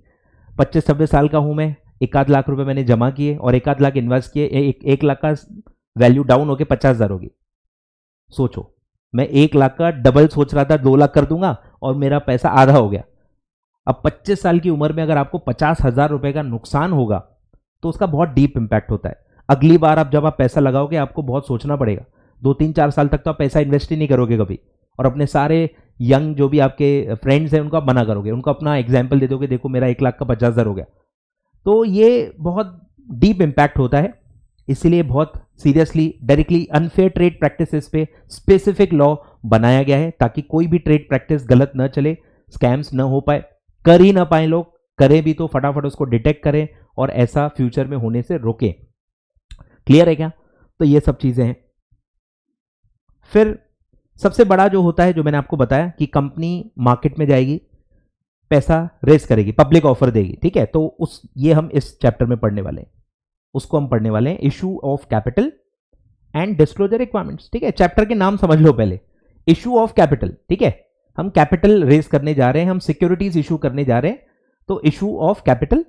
पच्चीस छब्बीस साल का हूँ मैं एक आध लाख रुपए मैंने जमा किए और एक आध लाख इन्वेस्ट किए एक एक लाख का वैल्यू डाउन होकर पचास हज़ार होगी सोचो मैं एक लाख का डबल सोच रहा था दो लाख कर दूंगा और मेरा पैसा आधा हो गया अब पच्चीस साल की उम्र में अगर आपको पचास हज़ार रुपये का नुकसान होगा तो उसका बहुत डीप इम्पैक्ट होता है अगली बार आप जब आप पैसा लगाओगे आपको बहुत सोचना पड़ेगा दो तीन चार साल तक तो आप पैसा इन्वेस्ट ही नहीं करोगे कभी और अपने सारे यंग जो भी आपके फ्रेंड्स हैं उनको आप मना करोगे उनको अपना एग्जाम्पल दे दोगे देखो मेरा एक लाख का पचास हज़ार हो गया तो ये बहुत डीप इम्पैक्ट होता है इसीलिए बहुत seriously directly unfair trade practice पे स्पेसिफिक लॉ बनाया गया है ताकि कोई भी ट्रेड प्रैक्टिस गलत न चले स्कैम्स न हो पाए कर ही ना पाए लोग करें भी तो फटाफट उसको डिटेक्ट करें और ऐसा फ्यूचर में होने से रोकें क्लियर है क्या तो ये सब चीज़ें हैं फिर सबसे बड़ा जो होता है जो मैंने आपको बताया कि कंपनी मार्केट में जाएगी पैसा रेस करेगी पब्लिक ऑफर देगी ठीक है तो उस ये हम इस चैप्टर में पढ़ने वाले हैं उसको हम पढ़ने वाले हैं issue of capital and disclosure requirements ठीक है चैप्टर के नाम समझ लो पहले इशू ऑफ कैपिटल ठीक है हम कैपिटल रेस करने जा रहे हैं हम सिक्योरिटीज इशू करने जा रहे हैं तो issue of capital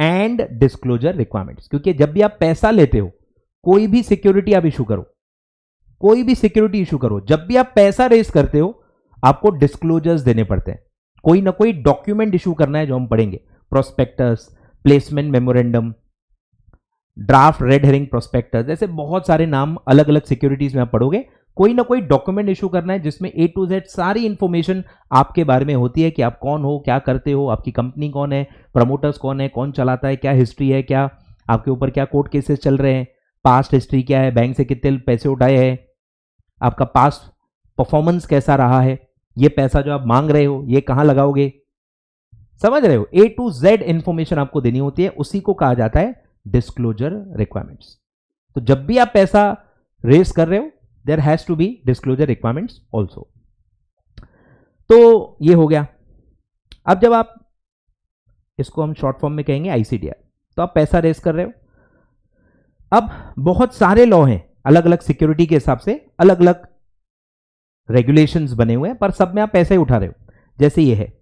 and disclosure requirements क्योंकि जब भी आप पैसा लेते हो कोई भी सिक्योरिटी आप इशू करो कोई भी सिक्योरिटी इशू करो जब भी आप पैसा रेस करते हो आपको डिस्क्लोजर्स देने पड़ते हैं कोई ना कोई डॉक्यूमेंट इशू करना है जो हम पढ़ेंगे prospectus placement memorandum draft red herring prospectus ऐसे बहुत सारे नाम अलग अलग सिक्योरिटीज में आप पढ़ोगे कोई ना कोई डॉक्यूमेंट इशू करना है जिसमें ए टू जेड सारी इंफॉर्मेशन आपके बारे में होती है कि आप कौन हो क्या करते हो आपकी कंपनी कौन है प्रमोटर्स कौन है कौन चलाता है क्या हिस्ट्री है क्या आपके ऊपर क्या कोर्ट केसेस चल रहे हैं पास्ट हिस्ट्री क्या है बैंक से कितने पैसे उठाए हैं आपका पास परफॉर्मेंस कैसा रहा है ये पैसा जो आप मांग रहे हो ये कहां लगाओगे समझ रहे हो ए टू जेड इंफॉर्मेशन आपको देनी होती है उसी को कहा जाता है डिस्क्लोजर रिक्वायरमेंट्स तो जब भी आप पैसा रेस कर रहे हो there has to be disclosure requirements also तो ये हो गया अब जब आप इसको हम शॉर्ट फॉर्म में कहेंगे आईसीडीआर तो आप पैसा रेस कर रहे हो अब बहुत सारे लॉ हैं अलग अलग सिक्योरिटी के हिसाब से अलग अलग रेगुलेशन बने हुए हैं पर सब में आप पैसे उठा रहे हो जैसे ये है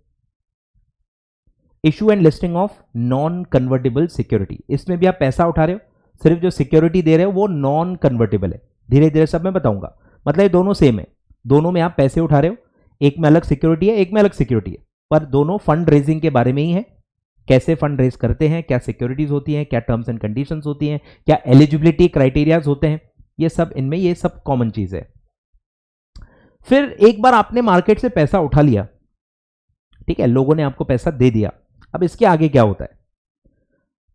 issue and listing of non convertible security इसमें भी आप पैसा उठा रहे हो सिर्फ जो सिक्योरिटी दे रहे हो वो नॉन कन्वर्टेबल है धीरे धीरे सब मैं बताऊंगा मतलब ये दोनों सेम है दोनों में आप पैसे उठा रहे हो एक में अलग सिक्योरिटी है एक में अलग सिक्योरिटी है पर दोनों फंड रेजिंग के बारे में ही है कैसे फंड रेज करते हैं क्या सिक्योरिटीज होती हैं क्या टर्म्स एंड कंडीशंस होती हैं क्या एलिजिबिलिटी क्राइटेरियाज होते हैं ये सब इनमें ये सब कॉमन चीज है फिर एक बार आपने मार्केट से पैसा उठा लिया ठीक है लोगों ने आपको पैसा दे दिया अब इसके आगे क्या होता है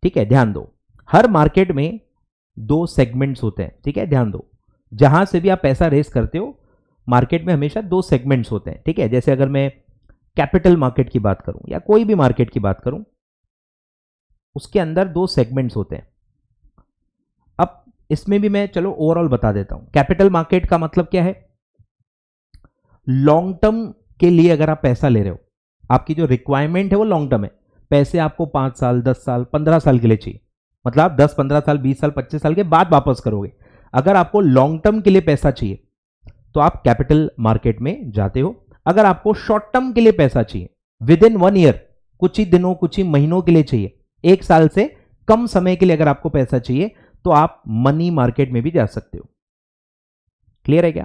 ठीक है ध्यान दो हर मार्केट में दो सेगमेंट्स होते हैं ठीक है ध्यान दो जहां से भी आप पैसा रेस करते हो मार्केट में हमेशा दो सेगमेंट्स होते हैं ठीक है जैसे अगर मैं कैपिटल मार्केट की बात करूं या कोई भी मार्केट की बात करूं उसके अंदर दो सेगमेंट्स होते हैं इसमें भी मैं चलो ओवरऑल बता देता हूं कैपिटल मार्केट का मतलब क्या है लॉन्ग टर्म के लिए अगर आप पैसा ले रहे हो आपकी जो रिक्वायरमेंट है वो लॉन्ग टर्म है पैसे आपको पांच साल दस साल पंद्रह साल के लिए चाहिए मतलब आप दस पंद्रह साल बीस साल पच्चीस साल के बाद वापस करोगे अगर आपको लॉन्ग टर्म के लिए पैसा चाहिए तो आप कैपिटल मार्केट में जाते हो अगर आपको शॉर्ट टर्म के लिए पैसा चाहिए विद इन वन ईयर कुछ ही दिनों कुछ ही महीनों के लिए चाहिए एक साल से कम समय के लिए अगर आपको पैसा चाहिए तो आप मनी मार्केट में भी जा सकते हो क्लियर है क्या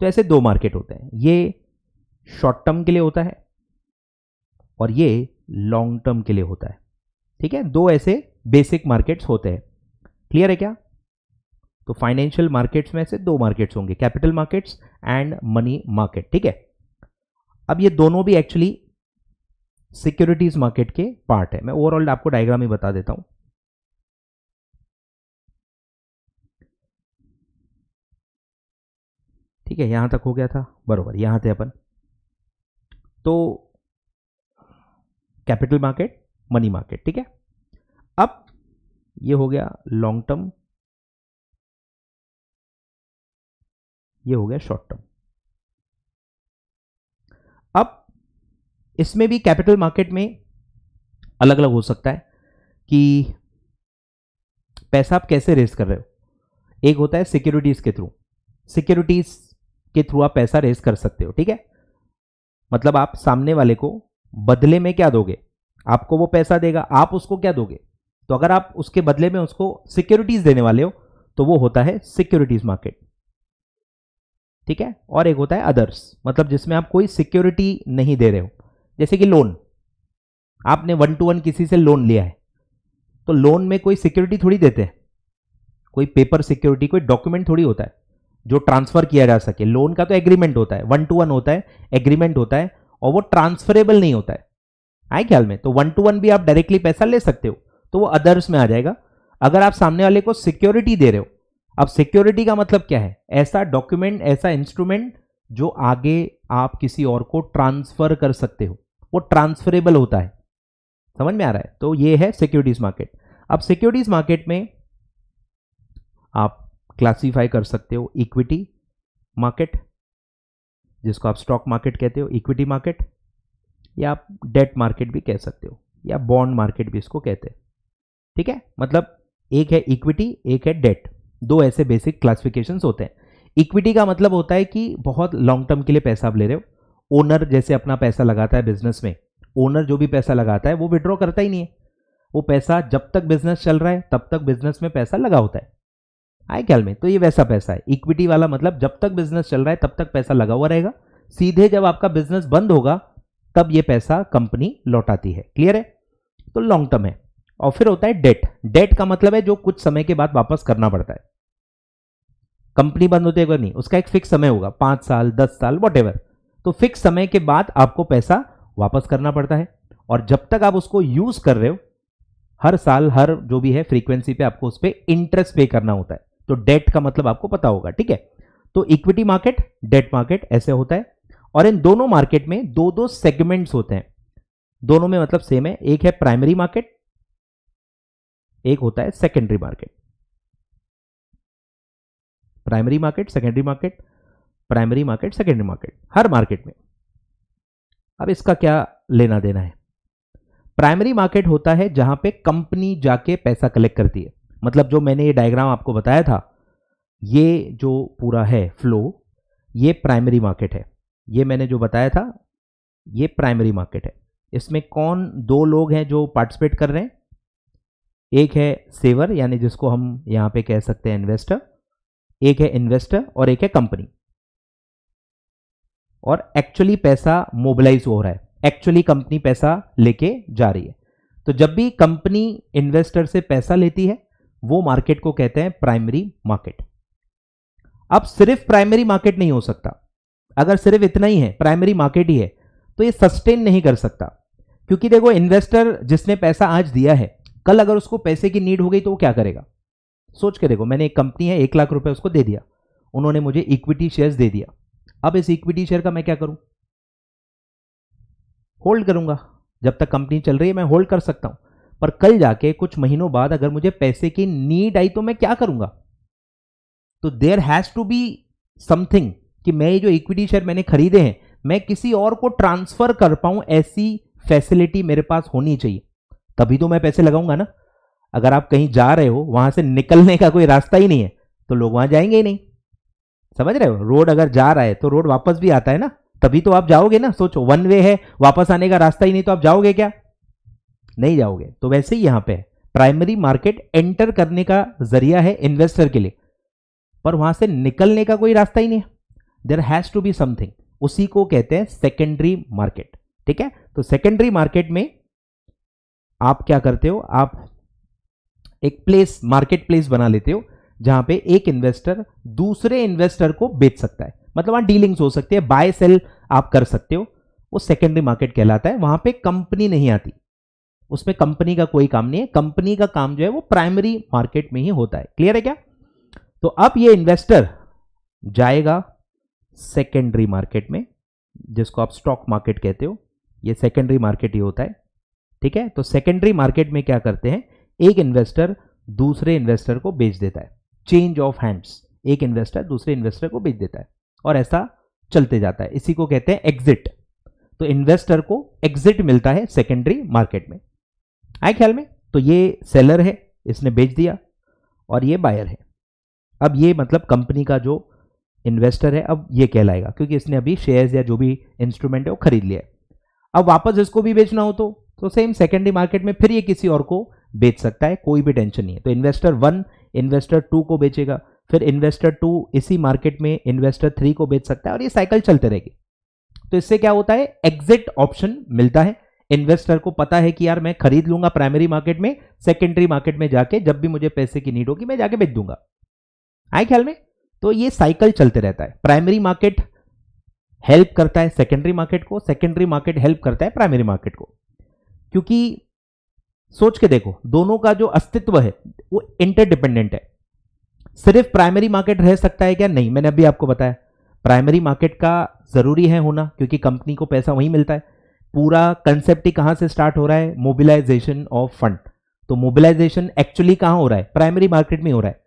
तो ऐसे दो मार्केट होते हैं ये शॉर्ट टर्म के लिए होता है और ये लॉन्ग टर्म के लिए होता है ठीक है दो ऐसे बेसिक मार्केट्स होते हैं क्लियर है क्या तो फाइनेंशियल मार्केट्स में ऐसे दो मार्केट्स होंगे capital markets and money market ठीक है अब ये दोनों भी एक्चुअली सिक्योरिटीज मार्केट के पार्ट है मैं ओवरऑल आपको डायग्राम ही बता देता हूं ठीक है यहाँ तक हो गया था बरोबर यहाँ थे अपन तो कैपिटल मार्केट मनी मार्केट ठीक है अब ये हो गया लॉन्ग टर्म ये हो गया शॉर्ट टर्म अब इसमें भी कैपिटल मार्केट में अलग अलग हो सकता है कि पैसा आप कैसे रेस कर रहे हो एक होता है सिक्योरिटीज के थ्रू सिक्योरिटीज के थ्रू आप पैसा रेस कर सकते हो ठीक है मतलब आप सामने वाले को बदले में क्या दोगे आपको वो पैसा देगा आप उसको क्या दोगे तो अगर आप उसके बदले में उसको सिक्योरिटीज देने वाले हो तो वो होता है सिक्योरिटीज मार्केट ठीक है और एक होता है अदर्स मतलब जिसमें आप कोई सिक्योरिटी नहीं दे रहे हो जैसे कि लोन आपने वन टू वन किसी से लोन लिया है तो लोन में कोई सिक्योरिटी थोड़ी देते हैं कोई पेपर सिक्योरिटी कोई डॉक्यूमेंट थोड़ी होता है जो ट्रांसफर किया जा सके लोन का तो एग्रीमेंट होता है वन टू वन होता है एग्रीमेंट होता है और वो ट्रांसफरेबल नहीं होता है आए ख्याल में तो वन टू वन भी आप डायरेक्टली पैसा ले सकते हो तो वो अदर्स में आ जाएगा अगर आप सामने वाले को सिक्योरिटी दे रहे हो अब सिक्योरिटी का मतलब क्या है ऐसा डॉक्यूमेंट ऐसा इंस्ट्रूमेंट जो आगे आप किसी और को ट्रांसफर कर सकते हो वो ट्रांसफरेबल होता है समझ में आ रहा है तो ये है सिक्योरिटीज मार्केट अब सिक्योरिटीज मार्केट में आप क्लासीफाई कर सकते हो इक्विटी मार्केट जिसको आप स्टॉक मार्केट कहते हो इक्विटी मार्केट या आप डेट मार्केट भी कह सकते हो या बॉन्ड मार्केट भी इसको कहते हैं ठीक है मतलब एक है इक्विटी एक है डेट दो ऐसे बेसिक क्लासिफिकेशन होते हैं इक्विटी का मतलब होता है कि बहुत लॉन्ग टर्म के लिए पैसा आप ले रहे हो ओनर जैसे अपना पैसा लगाता है बिजनेस में ओनर जो भी पैसा लगाता है वो विड्रॉ करता ही नहीं है वो पैसा जब तक बिजनेस चल रहा है तब तक बिजनेस में पैसा लगा होता है आए ख्याल में तो ये वैसा पैसा है इक्विटी वाला मतलब जब तक बिजनेस चल रहा है तब तक पैसा लगा हुआ रहेगा सीधे जब आपका बिजनेस बंद होगा तब ये पैसा कंपनी लौटाती है क्लियर है तो लॉन्ग टर्म है और फिर होता है डेट डेट का मतलब है जो कुछ समय के बाद वापस करना पड़ता है कंपनी बंद होती है नहीं उसका एक फिक्स समय होगा पांच साल दस साल वॉट तो फिक्स समय के बाद आपको पैसा वापस करना पड़ता है और जब तक आप उसको यूज कर रहे हो हर साल हर जो भी है फ्रीक्वेंसी पे आपको उस पर इंटरेस्ट पे करना होता है तो डेट का मतलब आपको पता होगा ठीक है तो इक्विटी मार्केट डेट मार्केट ऐसे होता है और इन दोनों मार्केट में दो दो सेगमेंट्स होते हैं दोनों में मतलब सेम है एक है प्राइमरी मार्केट एक होता है secondary market primary market secondary market primary market secondary market हर मार्केट में अब इसका क्या लेना देना है प्राइमरी मार्केट होता है जहां पे कंपनी जाके पैसा कलेक्ट करती है मतलब जो मैंने ये डायग्राम आपको बताया था ये जो पूरा है फ्लो ये प्राइमरी मार्केट है ये मैंने जो बताया था ये प्राइमरी मार्केट है इसमें कौन दो लोग हैं जो पार्टिसिपेट कर रहे हैं एक है सेवर यानी जिसको हम यहाँ पे कह सकते हैं इन्वेस्टर एक है इन्वेस्टर और एक है कंपनी और एक्चुअली पैसा मोबिलाइज हो रहा है एक्चुअली कंपनी पैसा लेके जा रही है तो जब भी कंपनी इन्वेस्टर से पैसा लेती है वो मार्केट को कहते हैं प्राइमरी मार्केट अब सिर्फ प्राइमरी मार्केट नहीं हो सकता अगर सिर्फ इतना ही है प्राइमरी मार्केट ही है तो ये सस्टेन नहीं कर सकता क्योंकि देखो इन्वेस्टर जिसने पैसा आज दिया है कल अगर उसको पैसे की नीड हो गई तो वो क्या करेगा सोच के देखो मैंने एक कंपनी है एक लाख रुपए उसको दे दिया उन्होंने मुझे इक्विटी शेयर्स दे दिया अब इस इक्विटी शेयर का मैं क्या करूं होल्ड करूंगा जब तक कंपनी चल रही है मैं होल्ड कर सकता हूं पर कल जाके कुछ महीनों बाद अगर मुझे पैसे की नीड आई तो मैं क्या करूंगा तो there has to be something कि मैं ये जो इक्विटी शेयर मैंने खरीदे हैं मैं किसी और को ट्रांसफर कर पाऊं ऐसी फैसिलिटी मेरे पास होनी चाहिए तभी तो मैं पैसे लगाऊंगा ना अगर आप कहीं जा रहे हो वहां से निकलने का कोई रास्ता ही नहीं है तो लोग वहां जाएंगे ही नहीं समझ रहे हो रोड अगर जा रहा है तो रोड वापस भी आता है ना तभी तो आप जाओगे ना सोचो वन वे है वापस आने का रास्ता ही नहीं तो आप जाओगे क्या नहीं जाओगे तो वैसे ही यहां पे प्राइमरी मार्केट एंटर करने का जरिया है इन्वेस्टर के लिए पर वहां से निकलने का कोई रास्ता ही नहीं है there has to be something उसी को कहते हैं सेकेंडरी मार्केट ठीक है तो सेकेंडरी मार्केट में आप क्या करते हो आप एक प्लेस मार्केट प्लेस बना लेते हो जहां पे एक इन्वेस्टर दूसरे इन्वेस्टर को बेच सकता है मतलब वहां डीलिंग्स हो सकती है बाय सेल आप कर सकते हो वो सेकेंडरी मार्केट कहलाता है वहां पे कंपनी नहीं आती उसमें कंपनी का कोई काम नहीं है कंपनी का काम जो है वो प्राइमरी मार्केट में ही होता है क्लियर है क्या तो अब ये इन्वेस्टर जाएगा सेकेंडरी मार्केट में जिसको आप स्टॉक मार्केट कहते हो ये सेकेंडरी मार्केट ही होता है ठीक है तो सेकेंडरी मार्केट में क्या करते हैं एक इन्वेस्टर दूसरे इन्वेस्टर को बेच देता है चेंज ऑफ हैंड्स एक इन्वेस्टर दूसरे इन्वेस्टर को बेच देता है और ऐसा चलते जाता है इसी को कहते हैं एग्जिट तो इन्वेस्टर को एग्जिट मिलता है सेकेंडरी मार्केट में आए ख्याल में तो ये सेलर है इसने बेच दिया और ये बायर है अब ये मतलब कंपनी का जो इन्वेस्टर है अब ये कहलाएगा क्योंकि इसने अभी शेयर्स या जो भी इंस्ट्रूमेंट है वो खरीद लिया है अब वापस इसको भी बेचना हो तो तो सेम सेकेंडरी मार्केट में फिर ये किसी और को बेच सकता है कोई भी टेंशन नहीं है तो इन्वेस्टर वन इन्वेस्टर टू को बेचेगा फिर इन्वेस्टर टू इसी मार्केट में इन्वेस्टर थ्री को बेच सकता है और ये साइकिल चलते रहेगी तो इससे क्या होता है एग्जिट ऑप्शन मिलता है इन्वेस्टर को पता है कि यार मैं खरीद लूंगा प्राइमरी मार्केट में सेकेंडरी मार्केट में जाके जब भी मुझे पैसे की नीड होगी मैं जाके बेच दूंगा आए ख्याल में तो ये साइकिल चलते रहता है प्राइमरी मार्केट हेल्प करता है सेकेंडरी मार्केट को सेकेंडरी मार्केट हेल्प करता है प्राइमरी मार्केट को क्योंकि सोच के देखो दोनों का जो अस्तित्व है वो इंटरडिपेंडेंट है सिर्फ प्राइमरी मार्केट रह सकता है क्या नहीं मैंने अभी आपको बताया प्राइमरी मार्केट का ज़रूरी है होना क्योंकि कंपनी को पैसा वहीं मिलता है पूरा कंसेप्ट ही कहाँ से स्टार्ट हो रहा है मोबिलाइजेशन ऑफ फंड तो मोबिलाइजेशन एक्चुअली कहाँ हो रहा है प्राइमरी मार्केट में हो रहा है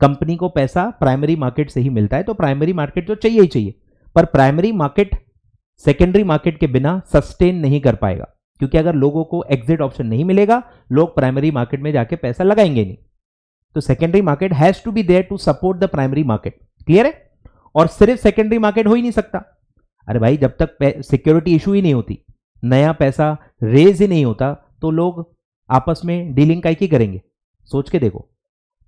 कंपनी को पैसा प्राइमरी मार्केट से ही मिलता है तो प्राइमरी मार्केट तो चाहिए ही चाहिए पर प्राइमरी मार्केट सेकेंडरी मार्केट के बिना सस्टेन नहीं कर पाएगा क्योंकि अगर लोगों को एग्जिट ऑप्शन नहीं मिलेगा लोग प्राइमरी मार्केट में जाके पैसा लगाएंगे नहीं तो secondary market has to be there to support the primary market clear है और सिर्फ सेकेंडरी मार्केट हो ही नहीं सकता अरे भाई जब तक सिक्योरिटी इशू ही नहीं होती नया पैसा रेज ही नहीं होता तो लोग आपस में डीलिंग का ही करेंगे सोच के देखो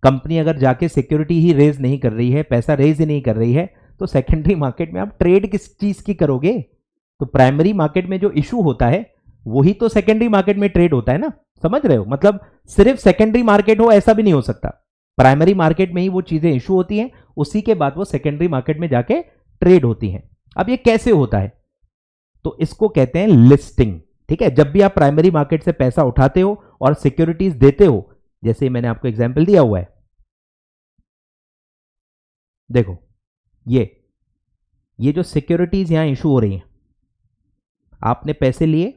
कंपनी अगर जाके सिक्योरिटी ही रेज नहीं कर रही है पैसा रेज ही नहीं कर रही है तो सेकेंडरी मार्केट में आप ट्रेड किस चीज़ की करोगे तो प्राइमरी मार्केट में जो इशू होता है वही तो सेकेंडरी मार्केट में ट्रेड होता है ना समझ रहे हो मतलब सिर्फ सेकेंडरी मार्केट हो ऐसा भी नहीं हो सकता प्राइमरी मार्केट में ही वो चीज़ें इशू होती हैं उसी के बाद वो सेकेंडरी मार्केट में जाके ट्रेड होती हैं अब ये कैसे होता है तो इसको कहते हैं लिस्टिंग ठीक है जब भी आप प्राइमरी मार्केट से पैसा उठाते हो और सिक्योरिटीज देते हो जैसे मैंने आपको एग्जाम्पल दिया हुआ है देखो ये ये जो सिक्योरिटीज यहां इशू हो रही हैं आपने पैसे लिए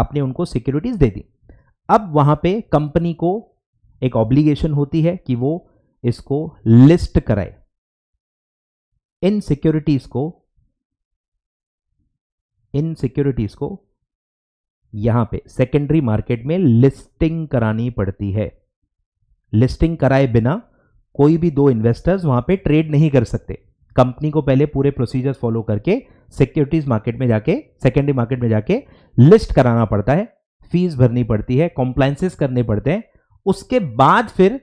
आपने उनको सिक्योरिटीज दे दी अब वहां पे कंपनी को एक ऑब्लिगेशन होती है कि वो इसको लिस्ट कराए इन सिक्योरिटीज को इन सिक्योरिटीज़ को यहां पे सेकेंडरी मार्केट में लिस्टिंग करानी पड़ती है लिस्टिंग कराए बिना कोई भी दो इन्वेस्टर्स वहां पे ट्रेड नहीं कर सकते कंपनी को पहले पूरे प्रोसीजर्स फॉलो करके सिक्योरिटीज़ मार्केट में जाके सेकेंडरी मार्केट में जाके लिस्ट कराना पड़ता है फीस भरनी पड़ती है कॉम्प्लाइंसेस करने पड़ते हैं उसके बाद फिर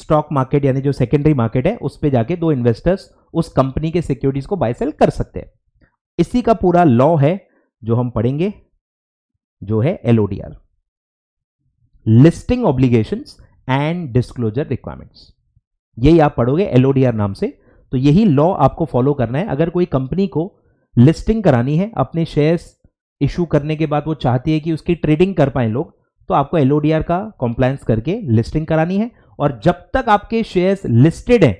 स्टॉक मार्केट यानी जो सेकेंडरी मार्केट है उस पर जाके दो इन्वेस्टर्स उस कंपनी के सिक्योरिटीज़ को बाय सेल कर सकते हैं इसी का पूरा लॉ है जो हम पढ़ेंगे जो है LODR listing obligation and disclosure requirements यही आप पढ़ोगे एलओडीआर नाम से तो यही लॉ आपको फॉलो करना है अगर कोई कंपनी को लिस्टिंग करानी है अपने शेयर्स इशू करने के बाद वो चाहती है कि उसकी ट्रेडिंग कर पाए लोग तो आपको एलओडीआर का कॉम्प्लायंस करके लिस्टिंग करानी है और जब तक आपके शेयर्स लिस्टेड हैं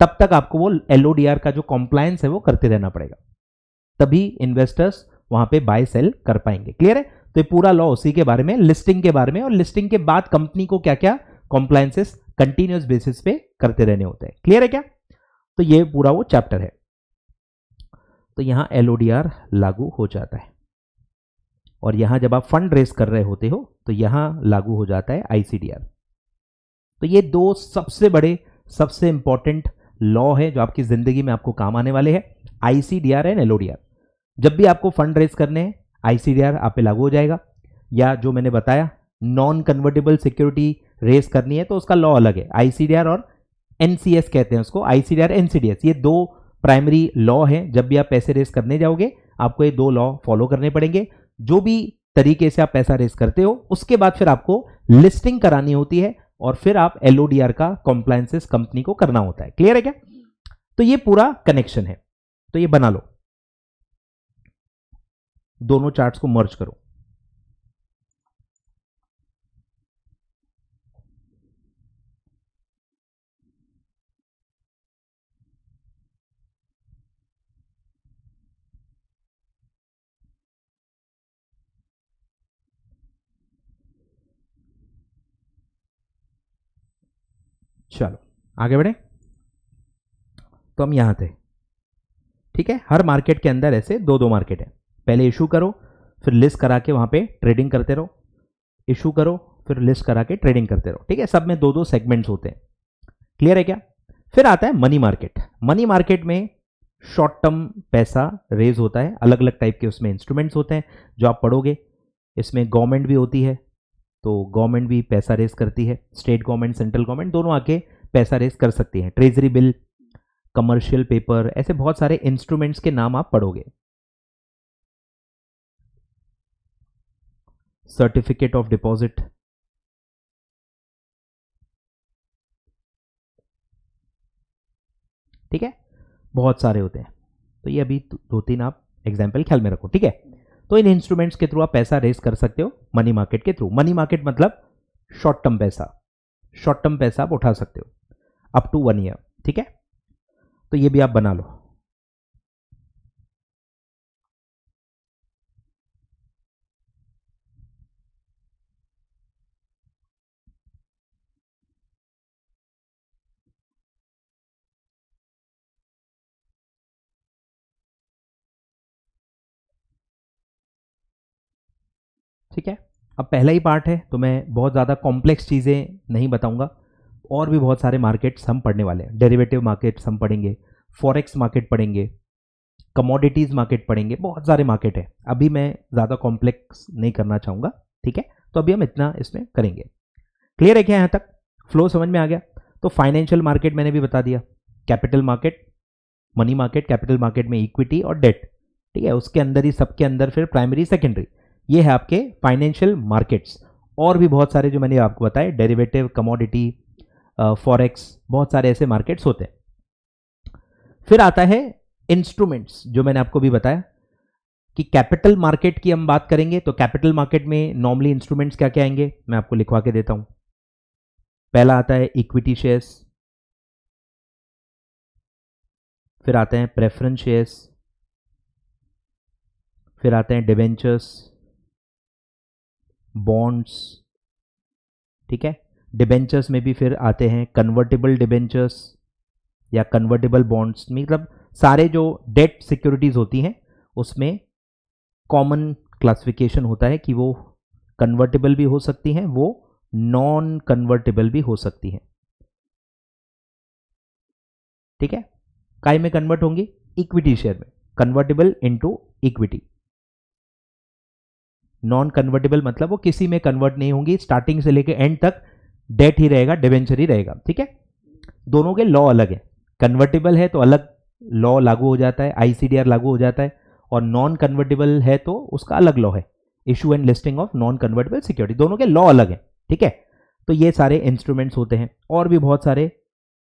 तब तक आपको वो एलओडीआर का जो कॉम्प्लायंस है वो करते रहना पड़ेगा तभी इन्वेस्टर्स वहां पे बाय सेल कर पाएंगे क्लियर है तो ये पूरा लॉ उसी के बारे में लिस्टिंग के बारे में और लिस्टिंग के बाद कंपनी को क्या क्या कॉम्प्लाइंसेस कंटिन्यूस बेसिस पे करते रहने होते हैं क्लियर है क्या तो ये पूरा वो चैप्टर है तो यहां एलओडीआर लागू हो जाता है और यहां जब आप फंड रेस कर रहे होते हो तो यहां लागू हो जाता है आईसीडीआर तो ये दो सबसे बड़े सबसे इंपॉर्टेंट लॉ है जो आपकी जिंदगी में आपको काम आने वाले हैं आईसीडीआर एंड एलओडीआर जब भी आपको फंड रेज करने हैं आईसीडीआर आप पे लागू हो जाएगा या जो मैंने बताया नॉन कन्वर्टेबल सिक्योरिटी रेस करनी है तो उसका लॉ अलग है आईसीडीआर और एनसीएस कहते हैं उसको आईसीडीआर एनसीडीएस ये दो प्राइमरी लॉ है जब भी आप पैसे रेस करने जाओगे आपको ये दो लॉ फॉलो करने पड़ेंगे जो भी तरीके से आप पैसा रेस करते हो उसके बाद फिर आपको लिस्टिंग करानी होती है और फिर आप एलओडीआर का कॉम्प्लायसेस कंपनी को करना होता है क्लियर है क्या तो ये पूरा कनेक्शन है तो ये बना लो दोनों चार्ट्स को मर्ज करो चलो आगे बढ़े तो हम यहां थे ठीक है हर मार्केट के अंदर ऐसे दो दो मार्केट है पहले इशू करो फिर लिस्ट करा के वहाँ पे ट्रेडिंग करते रहो इशू करो फिर लिस्ट करा के ट्रेडिंग करते रहो ठीक है सब में दो दो सेगमेंट्स होते हैं क्लियर है क्या फिर आता है मनी मार्केट मनी मार्केट में शॉर्ट टर्म पैसा रेज होता है अलग अलग टाइप के उसमें इंस्ट्रूमेंट्स होते हैं जो आप पढ़ोगे इसमें गवर्नमेंट भी होती है तो गवर्नमेंट भी पैसा रेज करती है स्टेट गवर्नमेंट सेंट्रल गवर्नमेंट दोनों आके पैसा रेज कर सकती है ट्रेजरी बिल कमर्शियल पेपर ऐसे बहुत सारे इंस्ट्रूमेंट्स के नाम आप पढ़ोगे certificate of deposit ठीक है बहुत सारे होते हैं तो ये अभी दो तीन आप एग्जाम्पल ख्याल में रखो ठीक है तो इन इंस्ट्रूमेंट्स के थ्रू आप पैसा रेस कर सकते हो मनी मार्केट के थ्रू मनी मार्केट मतलब शॉर्ट टर्म पैसा शॉर्ट टर्म पैसा आप उठा सकते हो अप टू वन ईयर ठीक है तो ये भी आप बना लो ठीक है अब पहला ही पार्ट है तो मैं बहुत ज़्यादा कॉम्प्लेक्स चीज़ें नहीं बताऊँगा और भी बहुत सारे मार्केट्स हम पढ़ने वाले हैं डेरिवेटिव मार्केट्स हम पढ़ेंगे फॉरेक्स मार्केट पढ़ेंगे कमोडिटीज़ मार्केट पढ़ेंगे बहुत सारे मार्केट हैं अभी मैं ज़्यादा कॉम्प्लेक्स नहीं करना चाहूँगा ठीक है तो अभी हम इतना इसमें करेंगे क्लियर है क्या यहाँ तक फ्लो समझ में आ गया तो फाइनेंशियल मार्केट मैंने भी बता दिया capital market money market capital market में इक्विटी और डेट ठीक है उसके अंदर ही सबके अंदर फिर प्राइमरी सेकेंडरी ये है आपके फाइनेंशियल मार्केट्स और भी बहुत सारे जो मैंने आपको बताए डेरिवेटिव कमोडिटी फॉरेक्स बहुत सारे ऐसे मार्केट्स होते हैं फिर आता है इंस्ट्रूमेंट्स जो मैंने आपको भी बताया कि कैपिटल मार्केट की हम बात करेंगे तो कैपिटल मार्केट में नॉर्मली इंस्ट्रूमेंट्स क्या क्या आएंगे मैं आपको लिखवा के देता हूं पहला आता है इक्विटी शेयर्स फिर आते हैं प्रेफरेंस शेयर्स फिर आते हैं डिवेंचर्स बॉन्ड्स ठीक है डिबेंचर्स में भी फिर आते हैं कन्वर्टेबल डिबेंचर्स या कन्वर्टेबल बॉन्ड्स मतलब सारे जो डेट सिक्योरिटीज़ होती हैं उसमें कॉमन क्लासिफिकेशन होता है कि वो कन्वर्टेबल भी हो सकती हैं वो नॉन कन्वर्टेबल भी हो सकती हैं ठीक है काय में कन्वर्ट होंगी इक्विटी शेयर में convertible into equity non convertible मतलब वो किसी में कन्वर्ट नहीं होंगी स्टार्टिंग से लेकर एंड तक डेट ही रहेगा डिवेंचर ही रहेगा ठीक है दोनों के लॉ अलग है कन्वर्टेबल है तो अलग लॉ लागू हो जाता है आईसीडीआर लागू हो जाता है और नॉन कन्वर्टेबल है तो उसका अलग लॉ है issue and listing of non convertible security दोनों के लॉ अलग है ठीक है तो ये सारे इंस्ट्रूमेंट्स होते हैं और भी बहुत सारे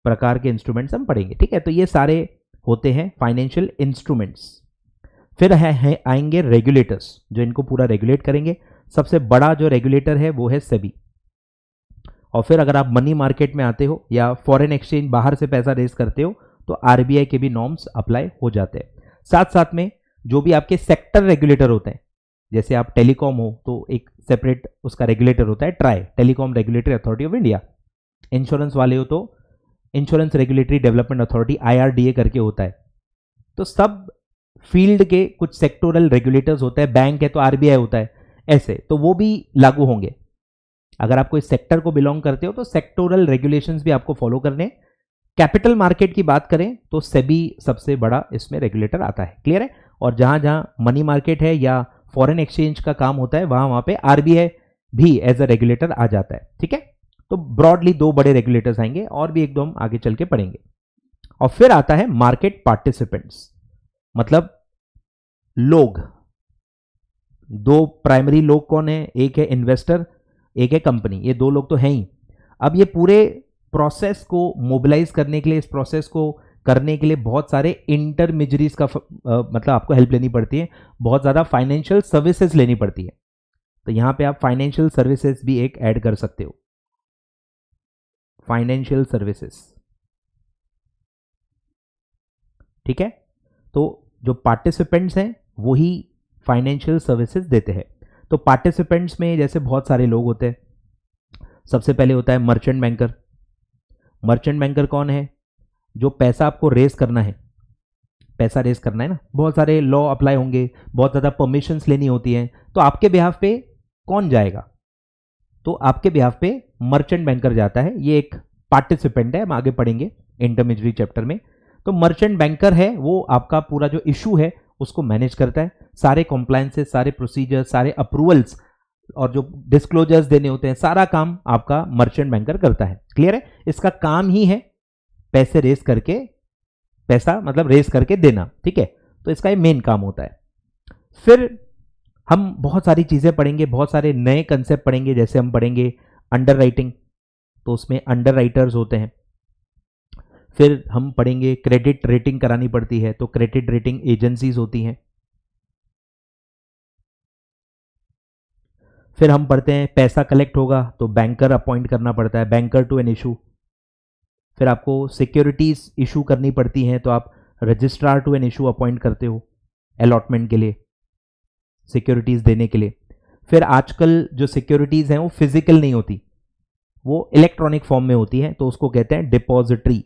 प्रकार के इंस्ट्रूमेंट्स हम पढ़ेंगे ठीक है तो ये सारे होते हैं फाइनेंशियल इंस्ट्रूमेंट्स फिर है, है आएंगे रेगुलेटर्स जो इनको पूरा रेगुलेट करेंगे सबसे बड़ा जो रेगुलेटर है वो है सेबी और फिर अगर आप मनी मार्केट में आते हो या फॉरेन एक्सचेंज बाहर से पैसा रेज करते हो तो आरबीआई के भी नॉर्म्स अप्लाई हो जाते हैं साथ साथ में जो भी आपके सेक्टर रेगुलेटर होते हैं जैसे आप टेलीकॉम हो तो एक सेपरेट उसका रेगुलेटर होता है TRAI telecom regulatory authority of India insurance वाले हो तो insurance regulatory development authority I करके होता है तो सब फील्ड के कुछ सेक्टोरल रेगुलेटर्स होते हैं बैंक है तो आरबीआई होता है ऐसे तो वो भी लागू होंगे अगर आप कोई सेक्टर को बिलोंग करते हो तो सेक्टोरल रेगुलेशंस भी आपको फॉलो करने कैपिटल मार्केट की बात करें तो सेबी सबसे बड़ा इसमें रेगुलेटर आता है क्लियर है और जहां जहां मनी मार्केट है या फॉरेन एक्सचेंज का काम होता है वहां वहां पे आरबीआई भी एज अ रेगुलेटर आ जाता है ठीक है तो ब्रॉडली दो बड़े रेगुलेटर्स आएंगे और भी एकदम आगे चल के पढ़ेंगे और फिर आता है मार्केट पार्टिसिपेंट्स मतलब लोग दो प्राइमरी लोग कौन है एक है इन्वेस्टर एक है कंपनी ये दो लोग तो हैं ही अब ये पूरे प्रोसेस को मोबिलाइज करने के लिए इस प्रोसेस को करने के लिए बहुत सारे इंटरमिजरीज का आ, मतलब आपको हेल्प लेनी पड़ती है बहुत ज़्यादा फाइनेंशियल सर्विसेज लेनी पड़ती है तो यहाँ पे आप फाइनेंशियल सर्विसेज भी एक ऐड कर सकते हो फाइनेंशियल सर्विसेज ठीक है तो जो पार्टिसिपेंट्स हैं वही फाइनेंशियल सर्विसेज देते हैं तो पार्टिसिपेंट्स में जैसे बहुत सारे लोग होते हैं सबसे पहले होता है मर्चेंट बैंकर मर्चेंट बैंकर कौन है जो पैसा आपको रेस करना है पैसा रेस करना है ना बहुत सारे लॉ अप्लाई होंगे बहुत ज़्यादा परमिशंस लेनी होती हैं तो आपके बिहाफ पे कौन जाएगा तो आपके बिहाफ पे मर्चेंट बैंकर जाता है ये एक पार्टिसिपेंट है हम आगे पढ़ेंगे इंटरमीडिएट चैप्टर में तो मर्चेंट बैंकर है वो आपका पूरा जो इशू है उसको मैनेज करता है सारे कॉम्प्लायंसेस सारे प्रोसीजर्स सारे अप्रूवल्स और जो डिस्क्लोजर्स देने होते हैं सारा काम आपका मर्चेंट बैंकर करता है क्लियर है इसका काम ही है पैसे रेस करके पैसा मतलब रेस करके देना ठीक है तो इसका ये मेन काम होता है फिर हम बहुत सारी चीज़ें पढ़ेंगे बहुत सारे नए कंसेप्ट पढ़ेंगे जैसे हम पढ़ेंगे अंडर राइटिंग तो उसमें अंडर राइटर्स होते हैं फिर हम पढ़ेंगे क्रेडिट रेटिंग करानी पड़ती है तो क्रेडिट रेटिंग एजेंसीज होती हैं फिर हम पढ़ते हैं पैसा कलेक्ट होगा तो बैंकर अपॉइंट करना पड़ता है बैंकर टू एन इशू फिर आपको सिक्योरिटीज इशू करनी पड़ती हैं तो आप registrar to an issue appoint करते हो अलॉटमेंट के लिए सिक्योरिटीज देने के लिए फिर आजकल जो सिक्योरिटीज हैं वो फिजिकल नहीं होती वो इलेक्ट्रॉनिक फॉर्म में होती है तो उसको कहते हैं डिपॉजिटरी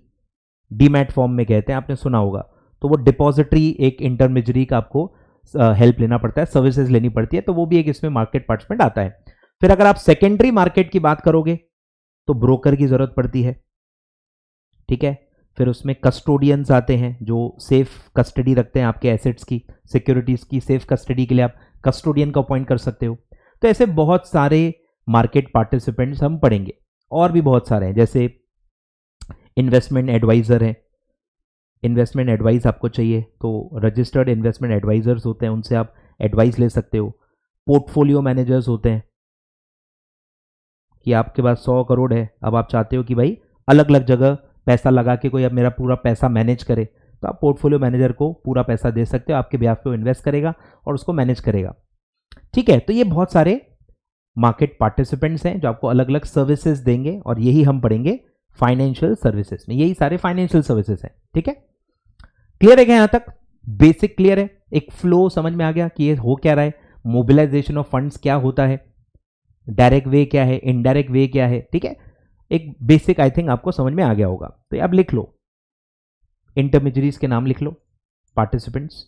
डीमैट फॉर्म में कहते हैं आपने सुना होगा तो वो डिपॉजिटरी एक इंटरमीजरी का आपको हेल्प लेना पड़ता है सर्विसेज लेनी पड़ती है तो वो भी एक इसमें मार्केट पार्टिसिपेंट आता है फिर अगर आप सेकेंडरी मार्केट की बात करोगे तो ब्रोकर की जरूरत पड़ती है ठीक है फिर उसमें कस्टोडियंस आते हैं जो सेफ कस्टडी रखते हैं आपके एसेट्स की सिक्योरिटीज की सेफ कस्टडी के लिए आप कस्टोडियन का अपॉइंट कर सकते हो तो ऐसे बहुत सारे मार्केट पार्टिसिपेंट्स हम पढ़ेंगे और भी बहुत सारे हैं जैसे इन्वेस्टमेंट एडवाइज़र हैं इन्वेस्टमेंट एडवाइस आपको चाहिए तो रजिस्टर्ड इन्वेस्टमेंट एडवाइज़र्स होते हैं उनसे आप एडवाइस ले सकते हो पोर्टफोलियो मैनेजर्स होते हैं कि आपके पास सौ करोड़ है अब आप चाहते हो कि भाई अलग अलग जगह पैसा लगा के कोई अब मेरा पूरा पैसा मैनेज करे तो आप पोर्टफोलियो मैनेजर को पूरा पैसा दे सकते हो आपके ब्याह पे इन्वेस्ट करेगा और उसको मैनेज करेगा ठीक है तो ये बहुत सारे मार्केट पार्टिसिपेंट्स हैं जो आपको अलग अलग सर्विसेज देंगे और यही हम पढ़ेंगे फाइनेंशियल सर्विसेज में यही सारे फाइनेंशियल सर्विसेज हैं ठीक है क्लियर है क्या यहां तक बेसिक क्लियर है एक फ्लो समझ में आ गया कि ये हो क्या रहा है मोबिलाइजेशन ऑफ फंड्स क्या होता है डायरेक्ट वे क्या है इनडायरेक्ट वे क्या है ठीक है एक बेसिक आई थिंक आपको समझ में आ गया होगा तो आप लिख लो इंटरमीजरीज के नाम लिख लो पार्टिसिपेंट्स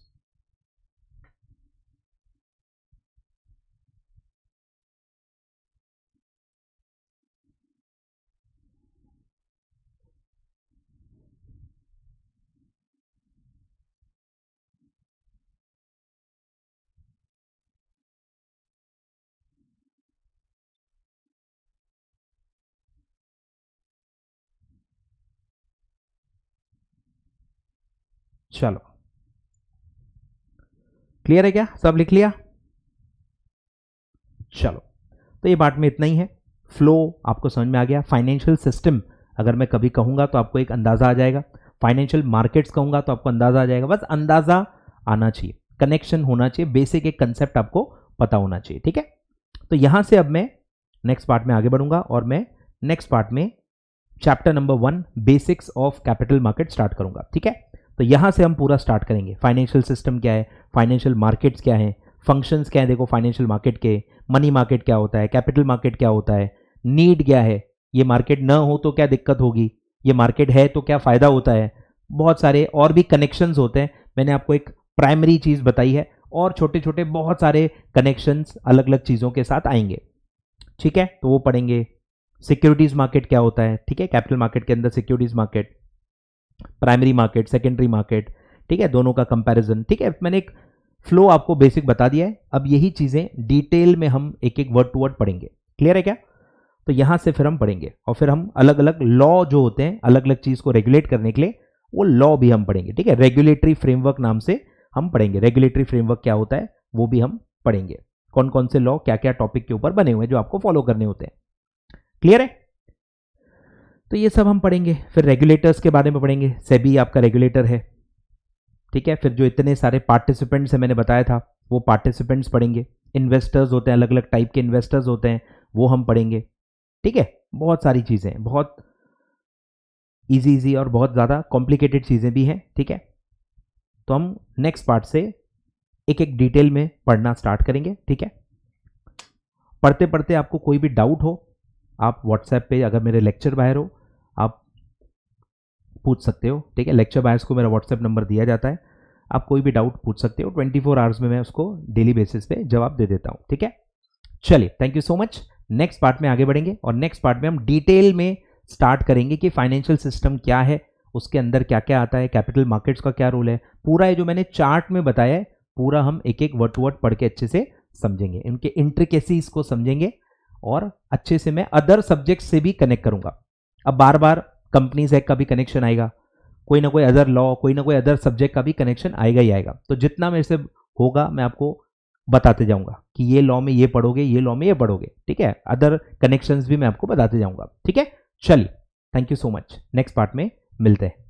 चलो क्लियर है क्या सब लिख लिया चलो तो ये पार्ट में इतना ही है फ्लो आपको समझ में आ गया फाइनेंशियल सिस्टम अगर मैं कभी कहूंगा तो आपको एक अंदाज़ा आ जाएगा फाइनेंशियल मार्केट्स कहूंगा तो आपको अंदाज़ा आ जाएगा बस अंदाज़ा आना चाहिए कनेक्शन होना चाहिए बेसिक एक कंसेप्ट आपको पता होना चाहिए ठीक है तो यहां से अब मैं नेक्स्ट पार्ट में आगे बढ़ूंगा और मैं नेक्स्ट पार्ट में chapter number one basics of capital market start करूंगा ठीक है तो यहाँ से हम पूरा स्टार्ट करेंगे फाइनेंशियल सिस्टम क्या है फाइनेंशियल मार्केट्स क्या हैं फंक्शंस क्या है देखो फाइनेंशियल मार्केट के मनी मार्केट क्या होता है कैपिटल मार्केट क्या होता है नीड क्या है ये मार्केट न हो तो क्या दिक्कत होगी ये मार्केट है तो क्या फ़ायदा होता है बहुत सारे और भी कनेक्शंस होते हैं मैंने आपको एक प्राइमरी चीज़ बताई है और छोटे छोटे बहुत सारे कनेक्शंस अलग अलग चीज़ों के साथ आएंगे ठीक है तो वो पढ़ेंगे सिक्योरिटीज़ मार्केट क्या होता है ठीक है कैपिटल मार्केट के अंदर securities market primary market secondary market ठीक है दोनों का कंपैरिजन ठीक है मैंने एक फ्लो आपको बेसिक बता दिया है अब यही चीज़ें डिटेल में हम एक एक वर्ड टू वर्ड पढ़ेंगे क्लियर है क्या तो यहां से फिर हम पढ़ेंगे और फिर हम अलग अलग लॉ जो होते हैं अलग अलग चीज़ को रेगुलेट करने के लिए वो लॉ भी हम पढ़ेंगे ठीक है रेगुलेटरी फ्रेमवर्क नाम से हम पढ़ेंगे रेगुलेटरी फ्रेमवर्क क्या होता है वो भी हम पढ़ेंगे कौन कौन से लॉ क्या क्या टॉपिक के ऊपर बने हुए हैं जो आपको फॉलो करने होते हैं क्लियर है तो ये सब हम पढ़ेंगे फिर रेगुलेटर्स के बारे में पढ़ेंगे सेबी आपका रेगुलेटर है ठीक है फिर जो इतने सारे पार्टिसिपेंट्स हैं मैंने बताया था वो पार्टिसिपेंट्स पढ़ेंगे इन्वेस्टर्स होते हैं अलग अलग टाइप के इन्वेस्टर्स होते हैं वो हम पढ़ेंगे ठीक है बहुत सारी चीज़ें बहुत इजी इजी और बहुत ज़्यादा कॉम्प्लिकेटेड चीज़ें भी हैं ठीक है तो हम नेक्स्ट पार्ट से एक एक डिटेल में पढ़ना स्टार्ट करेंगे ठीक है पढ़ते पढ़ते आपको कोई भी डाउट हो आप व्हाट्सएप पे अगर मेरे लेक्चर बाहर हो पूछ सकते हो ठीक है लेक्चर बायर्स को मेरा व्हाट्सएप नंबर दिया जाता है आप कोई भी डाउट पूछ सकते हो 24 फोर आवर्स में मैं उसको डेली बेसिस पे जवाब दे देता हूँ ठीक है चलिए thank you so much next part में आगे बढ़ेंगे और नेक्स्ट पार्ट में हम डिटेल में स्टार्ट करेंगे कि फाइनेंशियल सिस्टम क्या है उसके अंदर क्या क्या आता है कैपिटल मार्केट्स का क्या रोल है पूरा ये जो मैंने चार्ट में बताया है पूरा हम एक एक वर्ड टू वर्ड पढ़ के अच्छे से समझेंगे उनके इंट्रिकेसीज को समझेंगे और अच्छे से मैं अदर सब्जेक्ट से भी कनेक्ट करूंगा अब बार बार कंपनीज एक्ट का भी कनेक्शन आएगा कोई ना कोई अदर लॉ कोई ना कोई अदर सब्जेक्ट का भी कनेक्शन आएगा ही आएगा तो जितना मेरे से होगा मैं आपको बताते जाऊंगा कि ये लॉ में ये पढ़ोगे ये लॉ में ये पढ़ोगे ठीक है अदर कनेक्शंस भी मैं आपको बताते जाऊंगा ठीक है चलिए thank you so much next part में मिलते हैं